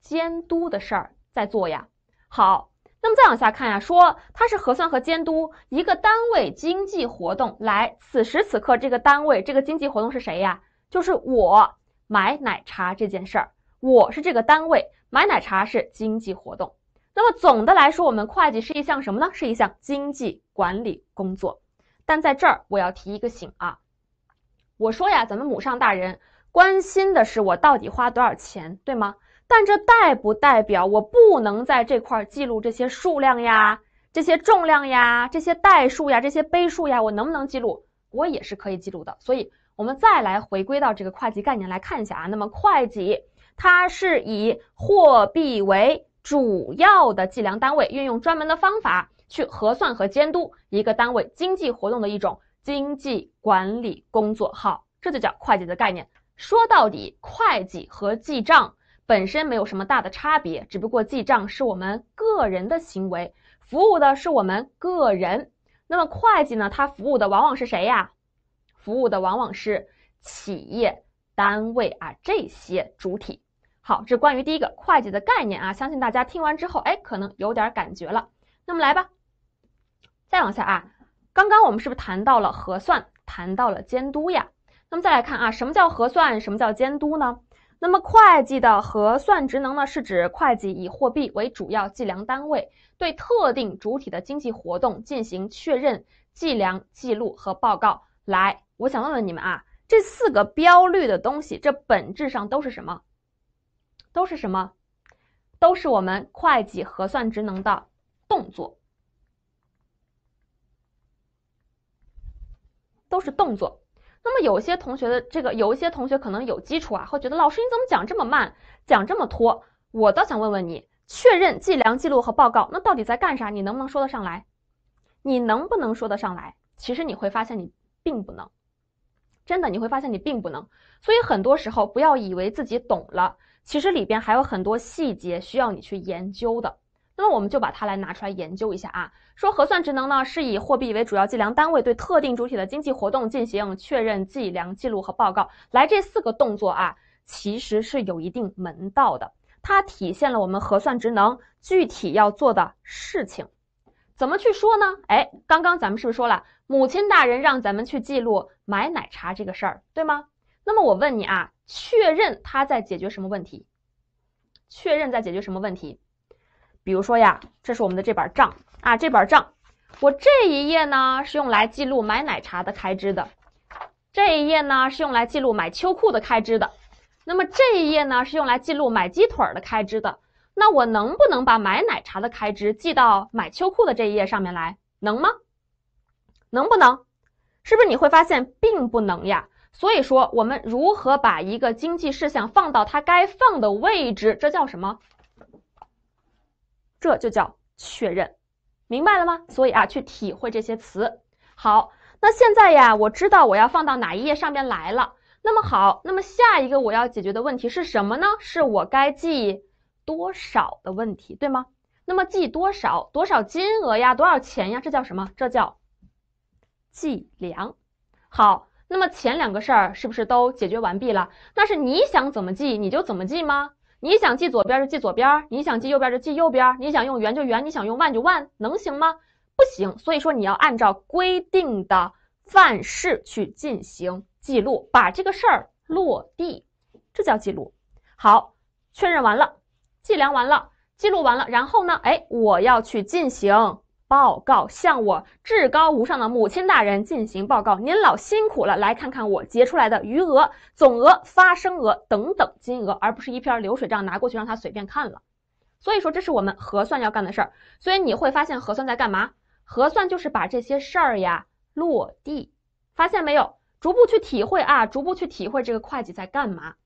监督的事儿在做呀？好。那么再往下看呀，说它是核算和监督一个单位经济活动。来，此时此刻这个单位这个经济活动是谁呀？就是我买奶茶这件事儿，我是这个单位，买奶茶是经济活动。那么总的来说，我们会计是一项什么呢？是一项经济管理工作。但在这儿我要提一个醒啊，我说呀，咱们母上大人关心的是我到底花多少钱，对吗？但这代不代表我不能在这块记录这些数量呀、这些重量呀、这些代数呀、这些倍数呀，我能不能记录？我也是可以记录的。所以，我们再来回归到这个会计概念来看一下啊。那么，会计它是以货币为主要的计量单位，运用专门的方法去核算和监督一个单位经济活动的一种经济管理工作。好，这就叫会计的概念。说到底，会计和记账。本身没有什么大的差别，只不过记账是我们个人的行为，服务的是我们个人。那么会计呢？他服务的往往是谁呀？服务的往往是企业单位啊这些主体。好，这关于第一个会计的概念啊。相信大家听完之后，哎，可能有点感觉了。那么来吧，再往下啊，刚刚我们是不是谈到了核算，谈到了监督呀？那么再来看啊，什么叫核算？什么叫监督呢？那么，会计的核算职能呢，是指会计以货币为主要计量单位，对特定主体的经济活动进行确认、计量、记录和报告。来，我想问问你们啊，这四个标率的东西，这本质上都是什么？都是什么？都是我们会计核算职能的动作，都是动作。那么有些同学的这个，有一些同学可能有基础啊，会觉得老师你怎么讲这么慢，讲这么拖？我倒想问问你，确认计量记录和报告，那到底在干啥？你能不能说得上来？你能不能说得上来？其实你会发现你并不能，真的你会发现你并不能。所以很多时候不要以为自己懂了，其实里边还有很多细节需要你去研究的。那么我们就把它来拿出来研究一下啊。说核算职能呢是以货币为主要计量单位，对特定主体的经济活动进行确认、计量、记录和报告。来这四个动作啊，其实是有一定门道的。它体现了我们核算职能具体要做的事情，怎么去说呢？哎，刚刚咱们是不是说了，母亲大人让咱们去记录买奶茶这个事儿，对吗？那么我问你啊，确认它在解决什么问题？确认在解决什么问题？比如说呀，这是我们的这本账啊，这本账，我这一页呢是用来记录买奶茶的开支的，这一页呢是用来记录买秋裤的开支的，那么这一页呢是用来记录买鸡腿的开支的，那我能不能把买奶茶的开支记到买秋裤的这一页上面来？能吗？能不能？是不是你会发现并不能呀？所以说，我们如何把一个经济事项放到它该放的位置？这叫什么？这就叫确认，明白了吗？所以啊，去体会这些词。好，那现在呀，我知道我要放到哪一页上面来了。那么好，那么下一个我要解决的问题是什么呢？是我该记多少的问题，对吗？那么记多少？多少金额呀？多少钱呀？这叫什么？这叫计量。好，那么前两个事儿是不是都解决完毕了？那是你想怎么记你就怎么记吗？你想记左边就记左边，你想记右边就记右边，你想用圆就圆，你想用万就万，能行吗？不行。所以说你要按照规定的范式去进行记录，把这个事儿落地，这叫记录。好，确认完了，计量完了，记录完了，然后呢？哎，我要去进行。报告向我至高无上的母亲大人进行报告，您老辛苦了，来看看我结出来的余额、总额、发生额等等金额，而不是一篇流水账拿过去让他随便看了。所以说，这是我们核算要干的事儿。所以你会发现，核算在干嘛？核算就是把这些事儿呀落地，发现没有？逐步去体会啊，逐步去体会这个会计在干嘛。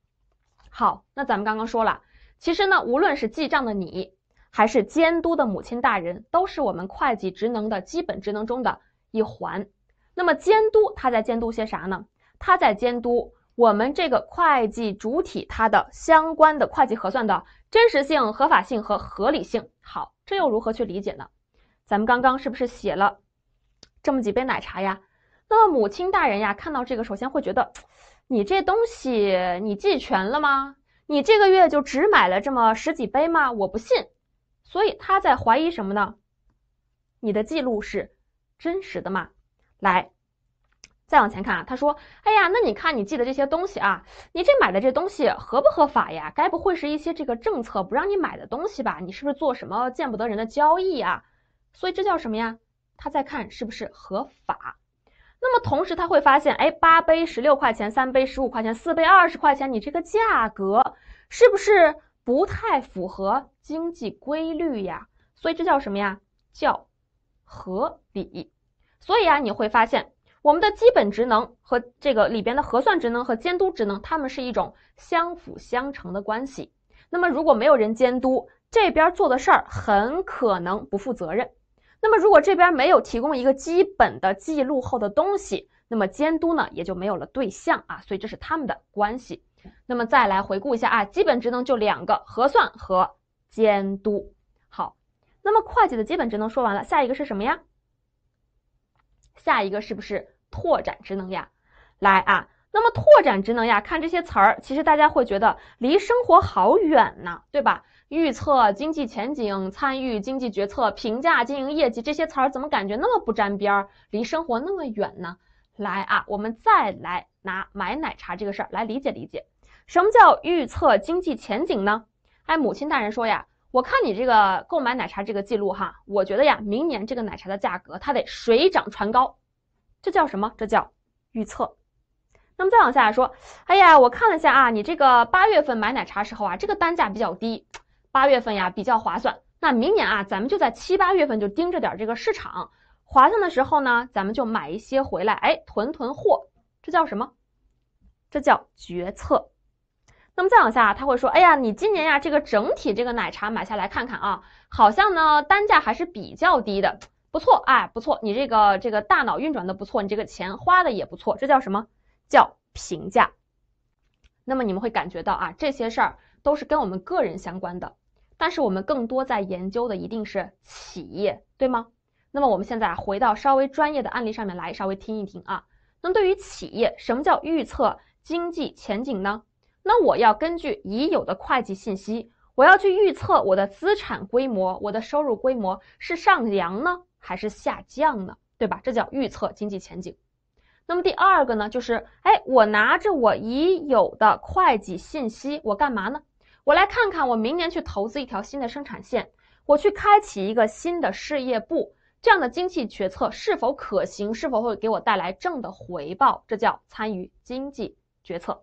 好，那咱们刚刚说了，其实呢，无论是记账的你。还是监督的母亲大人，都是我们会计职能的基本职能中的一环。那么监督，他在监督些啥呢？他在监督我们这个会计主体它的相关的会计核算的真实性、合法性和合理性。好，这又如何去理解呢？咱们刚刚是不是写了这么几杯奶茶呀？那么母亲大人呀，看到这个，首先会觉得，你这东西你记全了吗？你这个月就只买了这么十几杯吗？我不信。所以他在怀疑什么呢？你的记录是真实的吗？来，再往前看啊，他说：“哎呀，那你看你记的这些东西啊，你这买的这东西合不合法呀？该不会是一些这个政策不让你买的东西吧？你是不是做什么见不得人的交易啊？”所以这叫什么呀？他在看是不是合法。那么同时他会发现，哎，八杯十六块钱，三杯十五块钱，四杯二十块钱，你这个价格是不是？不太符合经济规律呀，所以这叫什么呀？叫合理。所以啊，你会发现我们的基本职能和这个里边的核算职能和监督职能，它们是一种相辅相成的关系。那么，如果没有人监督，这边做的事儿很可能不负责任。那么，如果这边没有提供一个基本的记录后的东西，那么监督呢也就没有了对象啊。所以，这是他们的关系。那么再来回顾一下啊，基本职能就两个，核算和监督。好，那么会计的基本职能说完了，下一个是什么呀？下一个是不是拓展职能呀？来啊，那么拓展职能呀，看这些词儿，其实大家会觉得离生活好远呢，对吧？预测经济前景、参与经济决策、评价经营业绩，这些词儿怎么感觉那么不沾边儿，离生活那么远呢？来啊，我们再来拿买奶茶这个事儿来理解理解。什么叫预测经济前景呢？哎，母亲大人说呀，我看你这个购买奶茶这个记录哈，我觉得呀，明年这个奶茶的价格它得水涨船高，这叫什么？这叫预测。那么再往下说，哎呀，我看了一下啊，你这个八月份买奶茶时候啊，这个单价比较低，八月份呀比较划算。那明年啊，咱们就在七八月份就盯着点这个市场，划算的时候呢，咱们就买一些回来，哎，囤囤货，这叫什么？这叫决策。那么再往下，他会说：“哎呀，你今年呀，这个整体这个奶茶买下来看看啊，好像呢单价还是比较低的，不错哎，不错。你这个这个大脑运转的不错，你这个钱花的也不错，这叫什么？叫评价。那么你们会感觉到啊，这些事儿都是跟我们个人相关的，但是我们更多在研究的一定是企业，对吗？那么我们现在回到稍微专业的案例上面来，稍微听一听啊。那么对于企业，什么叫预测经济前景呢？”那我要根据已有的会计信息，我要去预测我的资产规模、我的收入规模是上扬呢还是下降呢？对吧？这叫预测经济前景。那么第二个呢，就是哎，我拿着我已有的会计信息，我干嘛呢？我来看看我明年去投资一条新的生产线，我去开启一个新的事业部，这样的经济决策是否可行？是否会给我带来正的回报？这叫参与经济决策，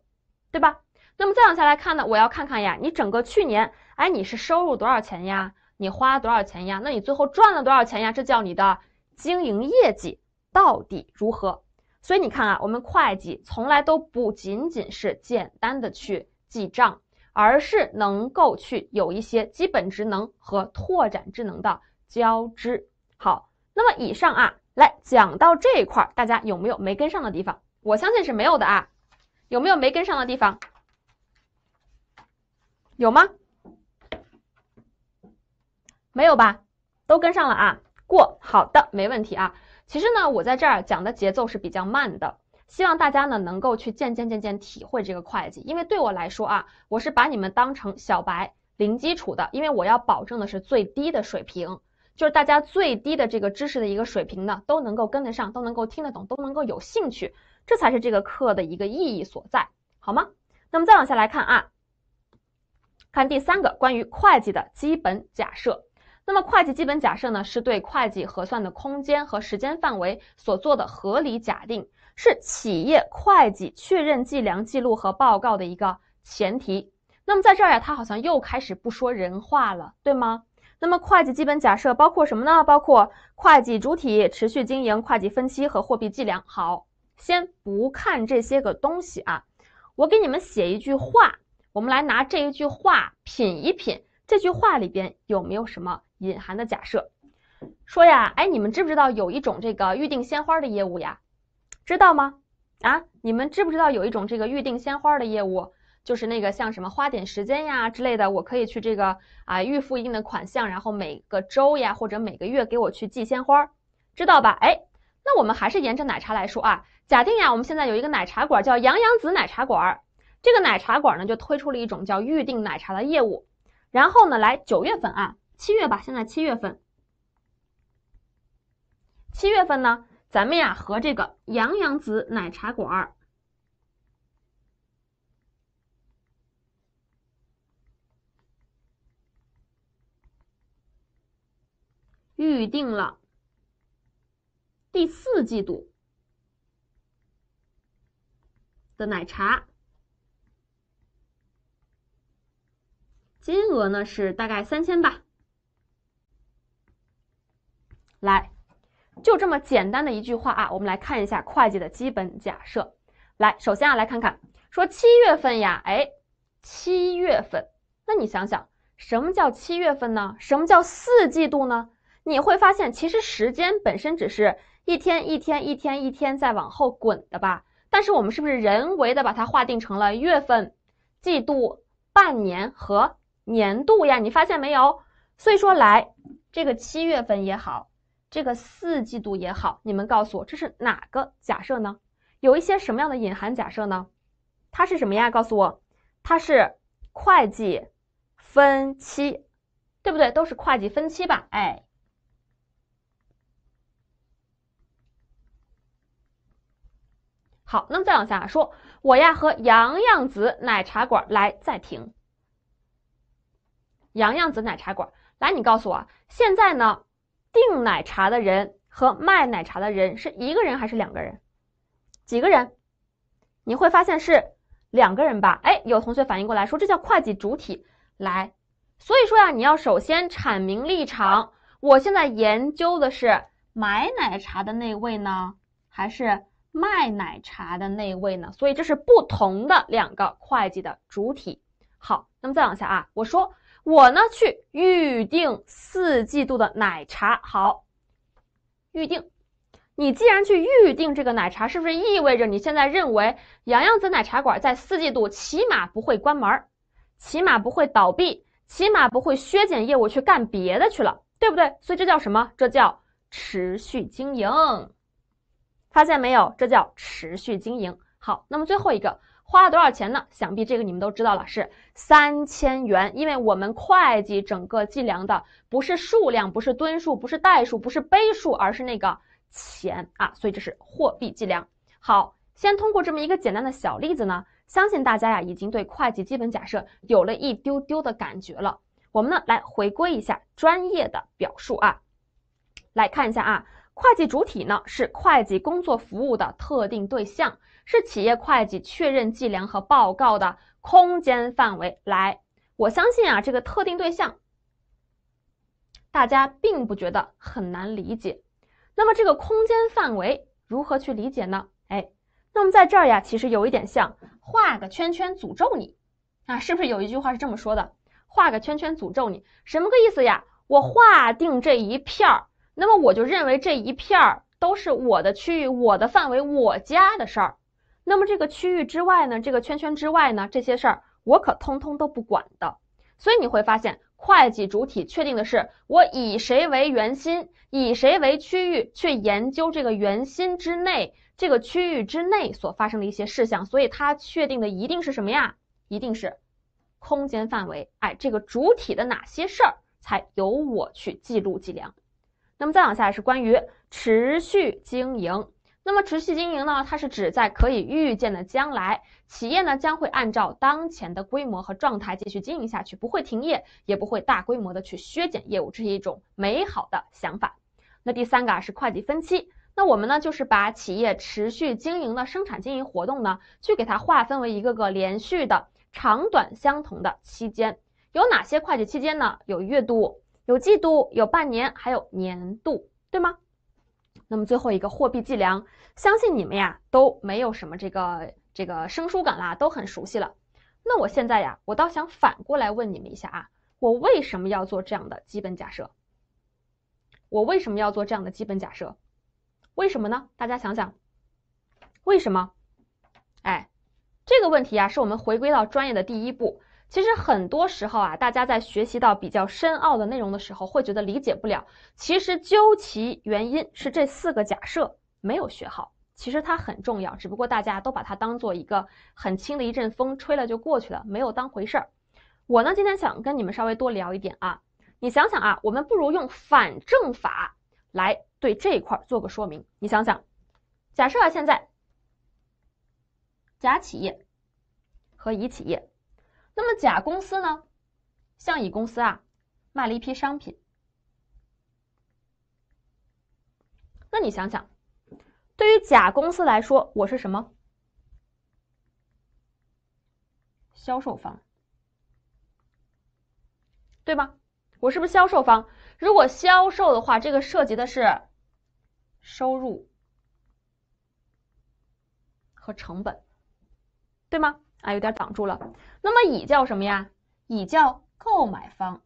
对吧？那么再往下来看呢，我要看看呀，你整个去年，哎，你是收入多少钱呀？你花多少钱呀？那你最后赚了多少钱呀？这叫你的经营业绩到底如何？所以你看啊，我们会计从来都不仅仅是简单的去记账，而是能够去有一些基本职能和拓展职能的交织。好，那么以上啊，来讲到这一块，大家有没有没跟上的地方？我相信是没有的啊，有没有没跟上的地方？有吗？没有吧？都跟上了啊？过好的，没问题啊。其实呢，我在这儿讲的节奏是比较慢的，希望大家呢能够去渐渐渐渐体会这个会计，因为对我来说啊，我是把你们当成小白、零基础的，因为我要保证的是最低的水平，就是大家最低的这个知识的一个水平呢，都能够跟得上，都能够听得懂，都能够有兴趣，这才是这个课的一个意义所在，好吗？那么再往下来看啊。看第三个关于会计的基本假设，那么会计基本假设呢，是对会计核算的空间和时间范围所做的合理假定，是企业会计确认、计量、记录和报告的一个前提。那么在这儿呀，他好像又开始不说人话了，对吗？那么会计基本假设包括什么呢？包括会计主体、持续经营、会计分期和货币计量。好，先不看这些个东西啊，我给你们写一句话。我们来拿这一句话品一品，这句话里边有没有什么隐含的假设？说呀，哎，你们知不知道有一种这个预定鲜花的业务呀？知道吗？啊，你们知不知道有一种这个预定鲜花的业务？就是那个像什么花点时间呀之类的，我可以去这个啊预付一定的款项，然后每个周呀或者每个月给我去寄鲜花，知道吧？哎，那我们还是沿着奶茶来说啊。假定呀，我们现在有一个奶茶馆叫洋洋子奶茶馆。这个奶茶馆呢，就推出了一种叫预定奶茶的业务。然后呢，来九月份啊，七月吧，现在七月份。七月份呢，咱们呀和这个洋洋子奶茶馆预定了第四季度的奶茶。金额呢是大概三千吧。来，就这么简单的一句话啊，我们来看一下会计的基本假设。来，首先啊，来看看说七月份呀，哎，七月份，那你想想什么叫七月份呢？什么叫四季度呢？你会发现，其实时间本身只是一天一天一天一天在往后滚的吧？但是我们是不是人为的把它划定成了月份、季度、半年和？年度呀，你发现没有？所以说来这个七月份也好，这个四季度也好，你们告诉我这是哪个假设呢？有一些什么样的隐含假设呢？它是什么呀？告诉我，它是会计分期，对不对？都是会计分期吧？哎，好，那么再往下说，我呀和洋洋子奶茶馆来暂停。洋洋子奶茶馆，来，你告诉我，现在呢，订奶茶的人和卖奶茶的人是一个人还是两个人？几个人？你会发现是两个人吧？哎，有同学反应过来说，这叫会计主体。来，所以说呀，你要首先阐明立场。我现在研究的是买奶茶的那位呢，还是卖奶茶的那位呢？所以这是不同的两个会计的主体。好，那么再往下啊，我说。我呢去预定四季度的奶茶，好，预定。你既然去预定这个奶茶，是不是意味着你现在认为洋洋子奶茶馆在四季度起码不会关门起码不会倒闭，起码不会削减业务去干别的去了，对不对？所以这叫什么？这叫持续经营。发现没有？这叫持续经营。好，那么最后一个。花了多少钱呢？想必这个你们都知道了，是三千元。因为我们会计整个计量的不是数量，不是吨数，不是袋数，不是杯数，而是那个钱啊，所以这是货币计量。好，先通过这么一个简单的小例子呢，相信大家呀已经对会计基本假设有了一丢丢的感觉了。我们呢来回归一下专业的表述啊，来看一下啊。会计主体呢，是会计工作服务的特定对象，是企业会计确认、计量和报告的空间范围。来，我相信啊，这个特定对象，大家并不觉得很难理解。那么，这个空间范围如何去理解呢？哎，那么在这儿呀，其实有一点像画个圈圈诅咒你，啊，是不是有一句话是这么说的？画个圈圈诅咒你，什么个意思呀？我划定这一片儿。那么我就认为这一片儿都是我的区域、我的范围、我家的事儿。那么这个区域之外呢？这个圈圈之外呢？这些事儿我可通通都不管的。所以你会发现，会计主体确定的是我以谁为圆心，以谁为区域，去研究这个圆心之内、这个区域之内所发生的一些事项。所以它确定的一定是什么呀？一定是空间范围。哎，这个主体的哪些事儿才由我去记录、计量？那么再往下是关于持续经营。那么持续经营呢，它是指在可以预见的将来，企业呢将会按照当前的规模和状态继续经营下去，不会停业，也不会大规模的去削减业务。这是一种美好的想法。那第三个啊是会计分期。那我们呢就是把企业持续经营的生产经营活动呢，去给它划分为一个个连续的长短相同的期间。有哪些会计期间呢？有月度。有季度，有半年，还有年度，对吗？那么最后一个货币计量，相信你们呀都没有什么这个这个生疏感啦，都很熟悉了。那我现在呀，我倒想反过来问你们一下啊，我为什么要做这样的基本假设？我为什么要做这样的基本假设？为什么呢？大家想想，为什么？哎，这个问题啊，是我们回归到专业的第一步。其实很多时候啊，大家在学习到比较深奥的内容的时候，会觉得理解不了。其实究其原因，是这四个假设没有学好。其实它很重要，只不过大家都把它当做一个很轻的一阵风吹了就过去了，没有当回事儿。我呢，今天想跟你们稍微多聊一点啊。你想想啊，我们不如用反证法来对这一块做个说明。你想想，假设啊，现在甲企业和乙企业。那么甲公司呢，向乙公司啊卖了一批商品，那你想想，对于甲公司来说，我是什么销售方，对吗？我是不是销售方？如果销售的话，这个涉及的是收入和成本，对吗？啊，有点挡住了。那么乙叫什么呀？乙叫购买方。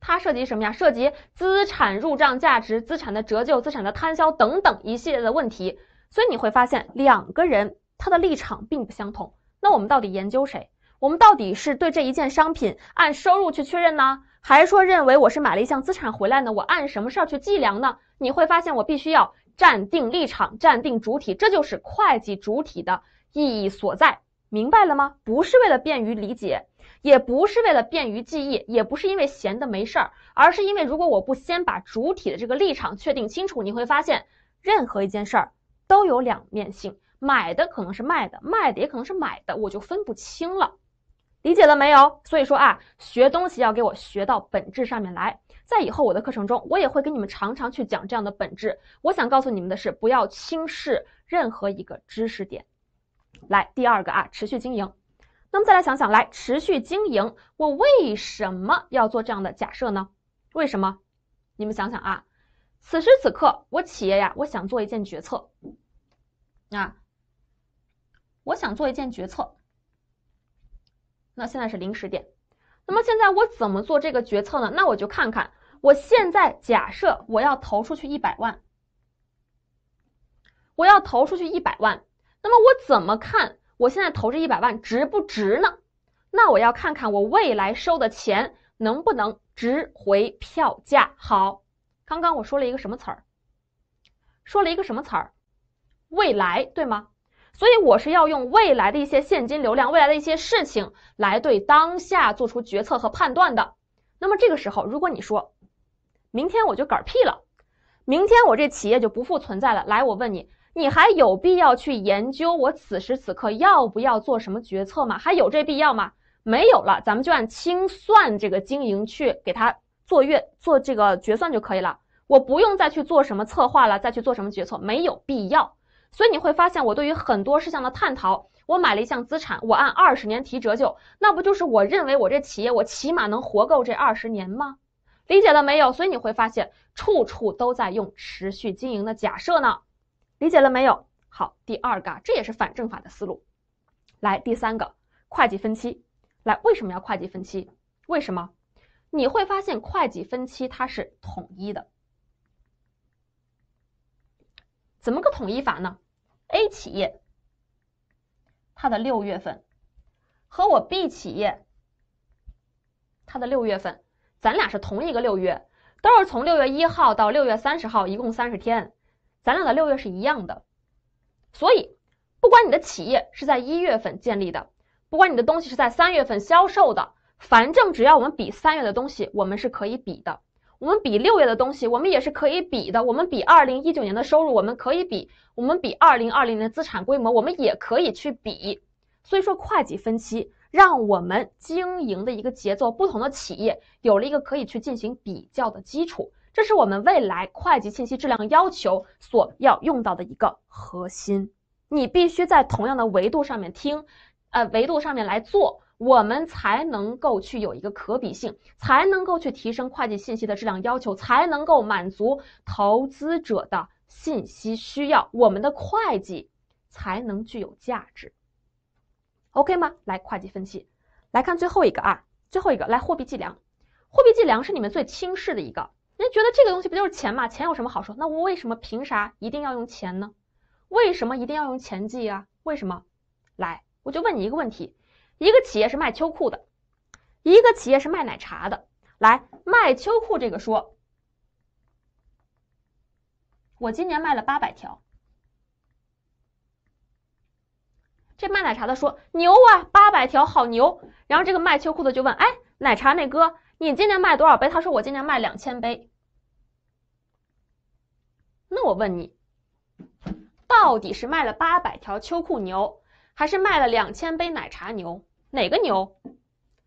它涉及什么呀？涉及资产入账价值、资产的折旧、资产的摊销等等一系列的问题。所以你会发现，两个人他的立场并不相同。那我们到底研究谁？我们到底是对这一件商品按收入去确认呢，还是说认为我是买了一项资产回来呢？我按什么事儿去计量呢？你会发现，我必须要。站定立场，站定主体，这就是会计主体的意义所在，明白了吗？不是为了便于理解，也不是为了便于记忆，也不是因为闲的没事儿，而是因为如果我不先把主体的这个立场确定清楚，你会发现任何一件事儿都有两面性，买的可能是卖的，卖的也可能是买的，我就分不清了。理解了没有？所以说啊，学东西要给我学到本质上面来。在以后我的课程中，我也会跟你们常常去讲这样的本质。我想告诉你们的是，不要轻视任何一个知识点。来，第二个啊，持续经营。那么再来想想，来持续经营，我为什么要做这样的假设呢？为什么？你们想想啊，此时此刻，我企业呀，我想做一件决策啊，我想做一件决策。那现在是零时点。那么现在我怎么做这个决策呢？那我就看看。我现在假设我要投出去一百万，我要投出去一百万，那么我怎么看我现在投这一百万值不值呢？那我要看看我未来收的钱能不能值回票价。好，刚刚我说了一个什么词儿？说了一个什么词儿？未来，对吗？所以我是要用未来的一些现金流量、未来的一些事情来对当下做出决策和判断的。那么这个时候，如果你说。明天我就嗝屁了，明天我这企业就不复存在了。来，我问你，你还有必要去研究我此时此刻要不要做什么决策吗？还有这必要吗？没有了，咱们就按清算这个经营去给他做月做这个决算就可以了。我不用再去做什么策划了，再去做什么决策，没有必要。所以你会发现，我对于很多事项的探讨，我买了一项资产，我按二十年提折旧，那不就是我认为我这企业我起码能活够这二十年吗？理解了没有？所以你会发现，处处都在用持续经营的假设呢。理解了没有？好，第二个，这也是反证法的思路。来，第三个，会计分期。来，为什么要会计分期？为什么？你会发现，会计分期它是统一的。怎么个统一法呢？A 企业它的六月份和我 B 企业它的六月份。咱俩是同一个六月，都是从六月一号到六月三十号，一共三十天，咱俩的六月是一样的。所以，不管你的企业是在一月份建立的，不管你的东西是在三月份销售的，反正只要我们比三月的东西，我们是可以比的；我们比六月的东西，我们也是可以比的；我们比二零一九年的收入，我们可以比；我们比二零二零年的资产规模，我们也可以去比。所以说，会计分期。让我们经营的一个节奏，不同的企业有了一个可以去进行比较的基础，这是我们未来会计信息质量要求所要用到的一个核心。你必须在同样的维度上面听，呃，维度上面来做，我们才能够去有一个可比性，才能够去提升会计信息的质量要求，才能够满足投资者的信息需要，我们的会计才能具有价值。OK 吗？来会计分析，来看最后一个啊，最后一个来货币计量。货币计量是你们最轻视的一个，人家觉得这个东西不就是钱吗？钱有什么好说？那我为什么凭啥一定要用钱呢？为什么一定要用钱计啊？为什么？来，我就问你一个问题：一个企业是卖秋裤的，一个企业是卖奶茶的，来卖秋裤这个说，我今年卖了八百条。这卖奶茶的说：“牛啊，八百条好牛。”然后这个卖秋裤的就问：“哎，奶茶那哥，你今年卖多少杯？”他说：“我今年卖两千杯。”那我问你，到底是卖了八百条秋裤牛，还是卖了两千杯奶茶牛？哪个牛？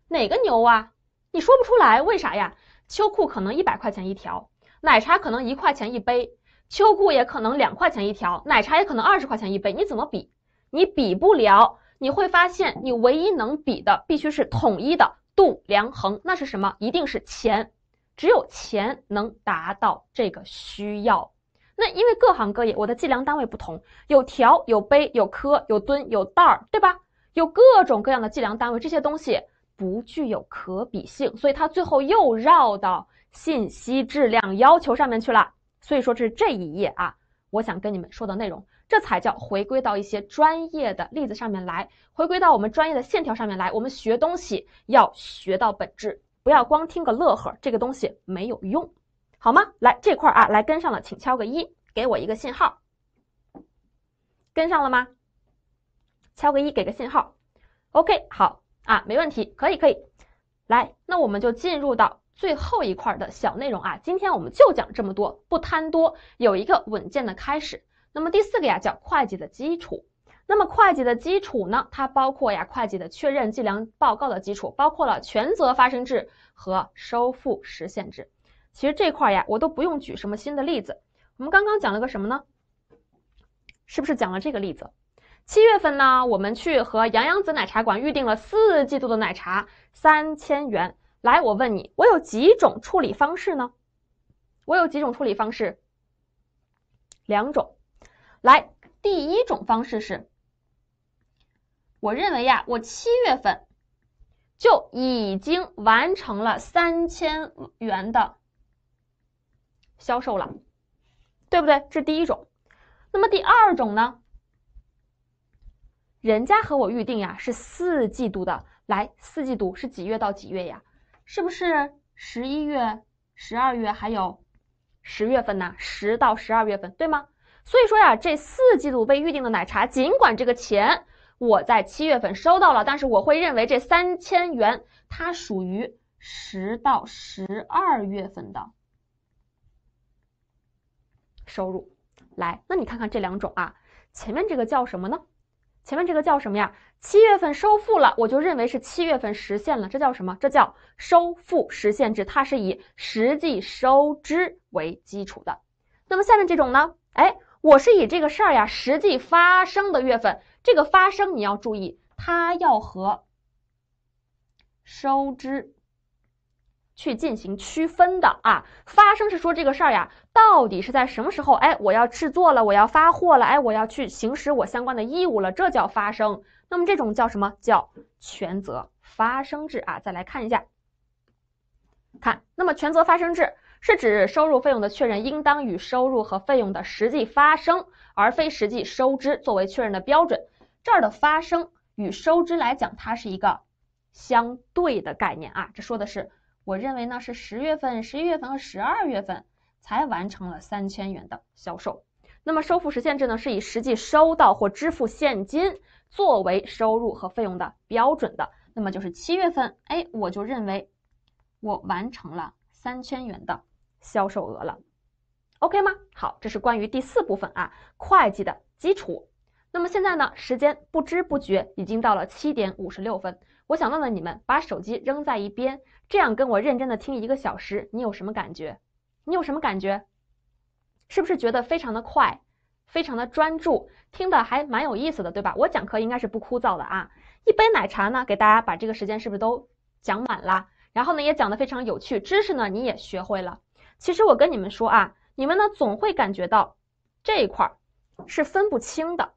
哪个牛啊？你说不出来，为啥呀？秋裤可能一百块钱一条，奶茶可能一块钱一杯，秋裤也可能两块钱一条，奶茶也可能二十块钱一杯，你怎么比？你比不了，你会发现你唯一能比的必须是统一的度量衡，那是什么？一定是钱，只有钱能达到这个需要。那因为各行各业我的计量单位不同，有条有杯有科有吨有袋儿，对吧？有各种各样的计量单位，这些东西不具有可比性，所以它最后又绕到信息质量要求上面去了。所以说，这是这一页啊，我想跟你们说的内容。这才叫回归到一些专业的例子上面来，回归到我们专业的线条上面来。我们学东西要学到本质，不要光听个乐呵，这个东西没有用，好吗？来这块啊，来跟上了，请敲个一，给我一个信号。跟上了吗？敲个一，给个信号。OK，好啊，没问题，可以可以。来，那我们就进入到最后一块的小内容啊。今天我们就讲这么多，不贪多，有一个稳健的开始。那么第四个呀叫会计的基础。那么会计的基础呢，它包括呀会计的确认、计量、报告的基础，包括了权责发生制和收付实现制。其实这块呀，我都不用举什么新的例子。我们刚刚讲了个什么呢？是不是讲了这个例子？七月份呢，我们去和洋洋子奶茶馆预定了四季度的奶茶三千元。来，我问你，我有几种处理方式呢？我有几种处理方式？两种。来，第一种方式是，我认为呀，我七月份就已经完成了三千元的销售了，对不对？这是第一种。那么第二种呢？人家和我预定呀，是四季度的。来，四季度是几月到几月呀？是不是十一月、十二月还有十月份呢？十到十二月份，对吗？所以说呀，这四季度被预定的奶茶，尽管这个钱我在七月份收到了，但是我会认为这三千元它属于十到十二月份的收入。来，那你看看这两种啊，前面这个叫什么呢？前面这个叫什么呀？七月份收付了，我就认为是七月份实现了，这叫什么？这叫收付实现制，它是以实际收支为基础的。那么下面这种呢？哎。我是以这个事儿呀，实际发生的月份，这个发生你要注意，它要和收支去进行区分的啊。发生是说这个事儿呀，到底是在什么时候？哎，我要制作了，我要发货了，哎，我要去行使我相关的义务了，这叫发生。那么这种叫什么？叫权责发生制啊。再来看一下，看那么权责发生制。是指收入费用的确认应当与收入和费用的实际发生，而非实际收支作为确认的标准。这儿的发生与收支来讲，它是一个相对的概念啊。这说的是，我认为呢是十月份、十一月份和十二月份才完成了三千元的销售。那么收付实现制呢，是以实际收到或支付现金作为收入和费用的标准的。那么就是七月份，哎，我就认为我完成了三千元的。销售额了，OK 吗？好，这是关于第四部分啊，会计的基础。那么现在呢，时间不知不觉已经到了七点五十六分。我想问问你们，把手机扔在一边，这样跟我认真的听一个小时，你有什么感觉？你有什么感觉？是不是觉得非常的快，非常的专注，听的还蛮有意思的，对吧？我讲课应该是不枯燥的啊。一杯奶茶呢，给大家把这个时间是不是都讲满了？然后呢，也讲的非常有趣，知识呢你也学会了。其实我跟你们说啊，你们呢总会感觉到这一块儿是分不清的，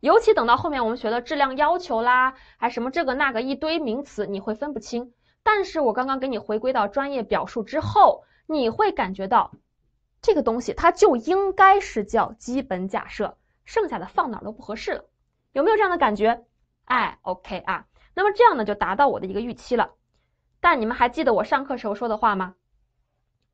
尤其等到后面我们学了质量要求啦，还什么这个那个一堆名词，你会分不清。但是我刚刚给你回归到专业表述之后，你会感觉到这个东西它就应该是叫基本假设，剩下的放哪都不合适了，有没有这样的感觉？哎，OK 啊，那么这样呢就达到我的一个预期了。但你们还记得我上课时候说的话吗？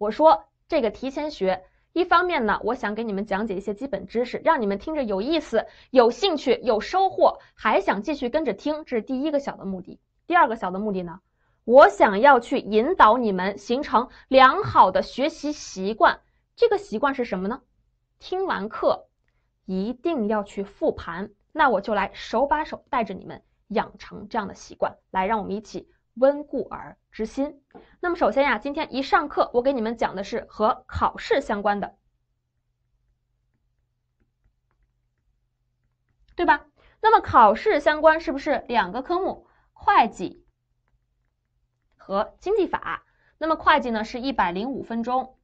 我说这个提前学，一方面呢，我想给你们讲解一些基本知识，让你们听着有意思、有兴趣、有收获，还想继续跟着听，这是第一个小的目的。第二个小的目的呢，我想要去引导你们形成良好的学习习惯。这个习惯是什么呢？听完课一定要去复盘。那我就来手把手带着你们养成这样的习惯，来，让我们一起温故而。之心。那么首先呀，今天一上课我给你们讲的是和考试相关的，对吧？那么考试相关是不是两个科目，会计和经济法？那么会计呢是一百零五分钟，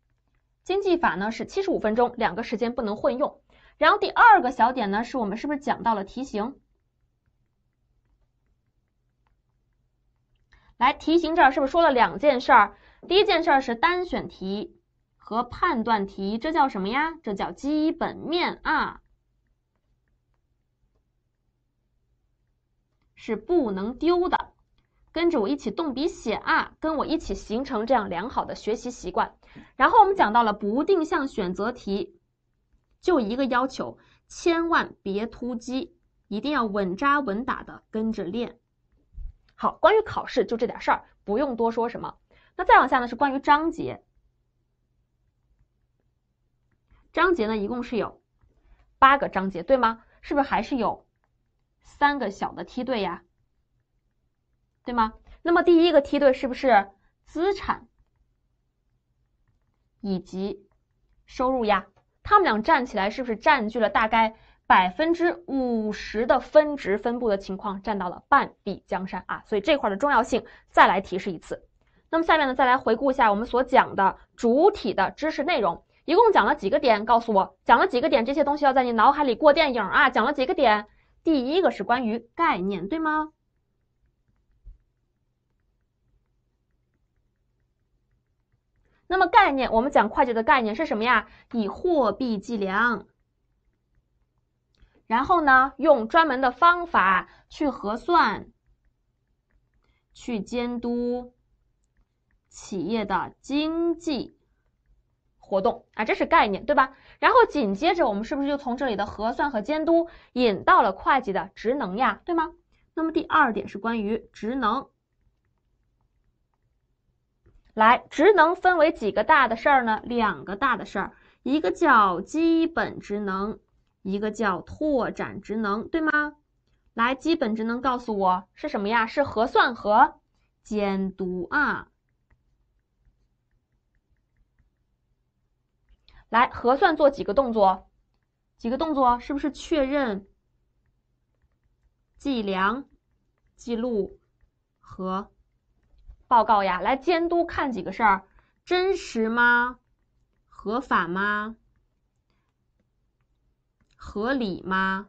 经济法呢是七十五分钟，两个时间不能混用。然后第二个小点呢，是我们是不是讲到了题型？来，题型这儿是不是说了两件事儿？第一件事儿是单选题和判断题，这叫什么呀？这叫基本面啊，是不能丢的。跟着我一起动笔写啊，跟我一起形成这样良好的学习习惯。然后我们讲到了不定向选择题，就一个要求，千万别突击，一定要稳扎稳打的跟着练。好，关于考试就这点事儿，不用多说什么。那再往下呢，是关于章节。章节呢，一共是有八个章节，对吗？是不是还是有三个小的梯队呀？对吗？那么第一个梯队是不是资产以及收入呀？他们俩站起来是不是占据了大概？百分之五十的分值分布的情况占到了半壁江山啊，所以这块的重要性再来提示一次。那么下面呢，再来回顾一下我们所讲的主体的知识内容，一共讲了几个点？告诉我，讲了几个点？这些东西要在你脑海里过电影啊！讲了几个点？第一个是关于概念，对吗？那么概念，我们讲会计的概念是什么呀？以货币计量。然后呢，用专门的方法去核算、去监督企业的经济活动啊，这是概念，对吧？然后紧接着，我们是不是就从这里的核算和监督引到了会计的职能呀？对吗？那么第二点是关于职能。来，职能分为几个大的事儿呢？两个大的事儿，一个叫基本职能。一个叫拓展职能，对吗？来，基本职能告诉我是什么呀？是核算和监督啊。来，核算做几个动作？几个动作？是不是确认、计量、记录和报告呀？来，监督看几个事儿：真实吗？合法吗？合理吗？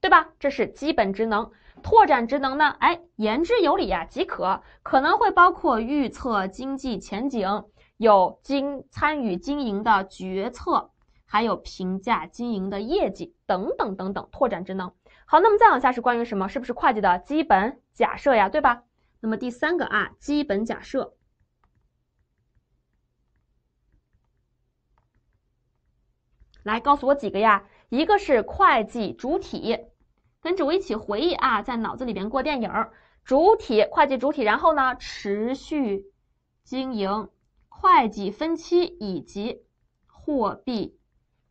对吧？这是基本职能。拓展职能呢？哎，言之有理呀，即可可能会包括预测经济前景、有经参与经营的决策，还有评价经营的业绩等等等等。拓展职能。好，那么再往下是关于什么？是不是会计的基本假设呀？对吧？那么第三个啊，基本假设。来告诉我几个呀？一个是会计主体，跟我一起回忆啊，在脑子里边过电影。主体、会计主体，然后呢，持续经营、会计分期以及货币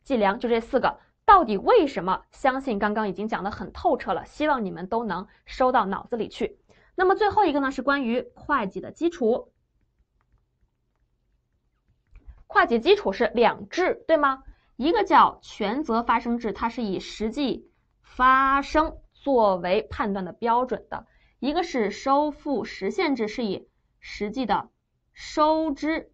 计量，就这四个。到底为什么？相信刚刚已经讲的很透彻了，希望你们都能收到脑子里去。那么最后一个呢，是关于会计的基础。会计基础是两制，对吗？一个叫权责发生制，它是以实际发生作为判断的标准的；一个是收付实现制，是以实际的收支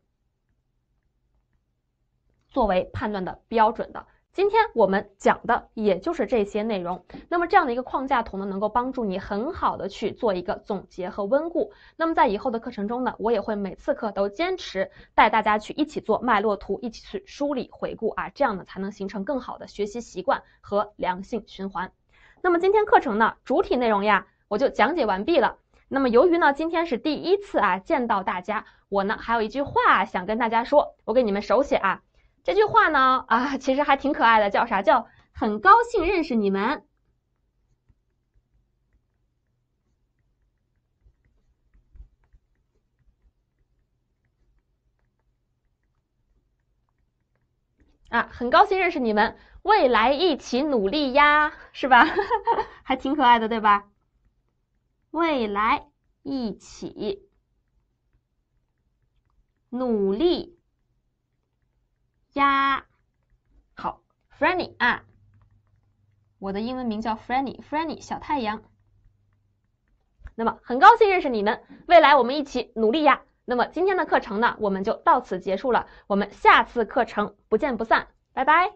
作为判断的标准的。今天我们讲的也就是这些内容。那么这样的一个框架图呢，能够帮助你很好的去做一个总结和温故。那么在以后的课程中呢，我也会每次课都坚持带大家去一起做脉络图，一起去梳理回顾啊，这样呢才能形成更好的学习习惯和良性循环。那么今天课程呢，主体内容呀，我就讲解完毕了。那么由于呢，今天是第一次啊见到大家，我呢还有一句话想跟大家说，我给你们手写啊。这句话呢啊，其实还挺可爱的，叫啥？叫很高兴认识你们啊，很高兴认识你们，未来一起努力呀，是吧？还挺可爱的，对吧？未来一起努力。呀，好，Frenny 啊，我的英文名叫 Frenny，Frenny 小太阳。那么很高兴认识你们，未来我们一起努力呀。那么今天的课程呢，我们就到此结束了，我们下次课程不见不散，拜拜。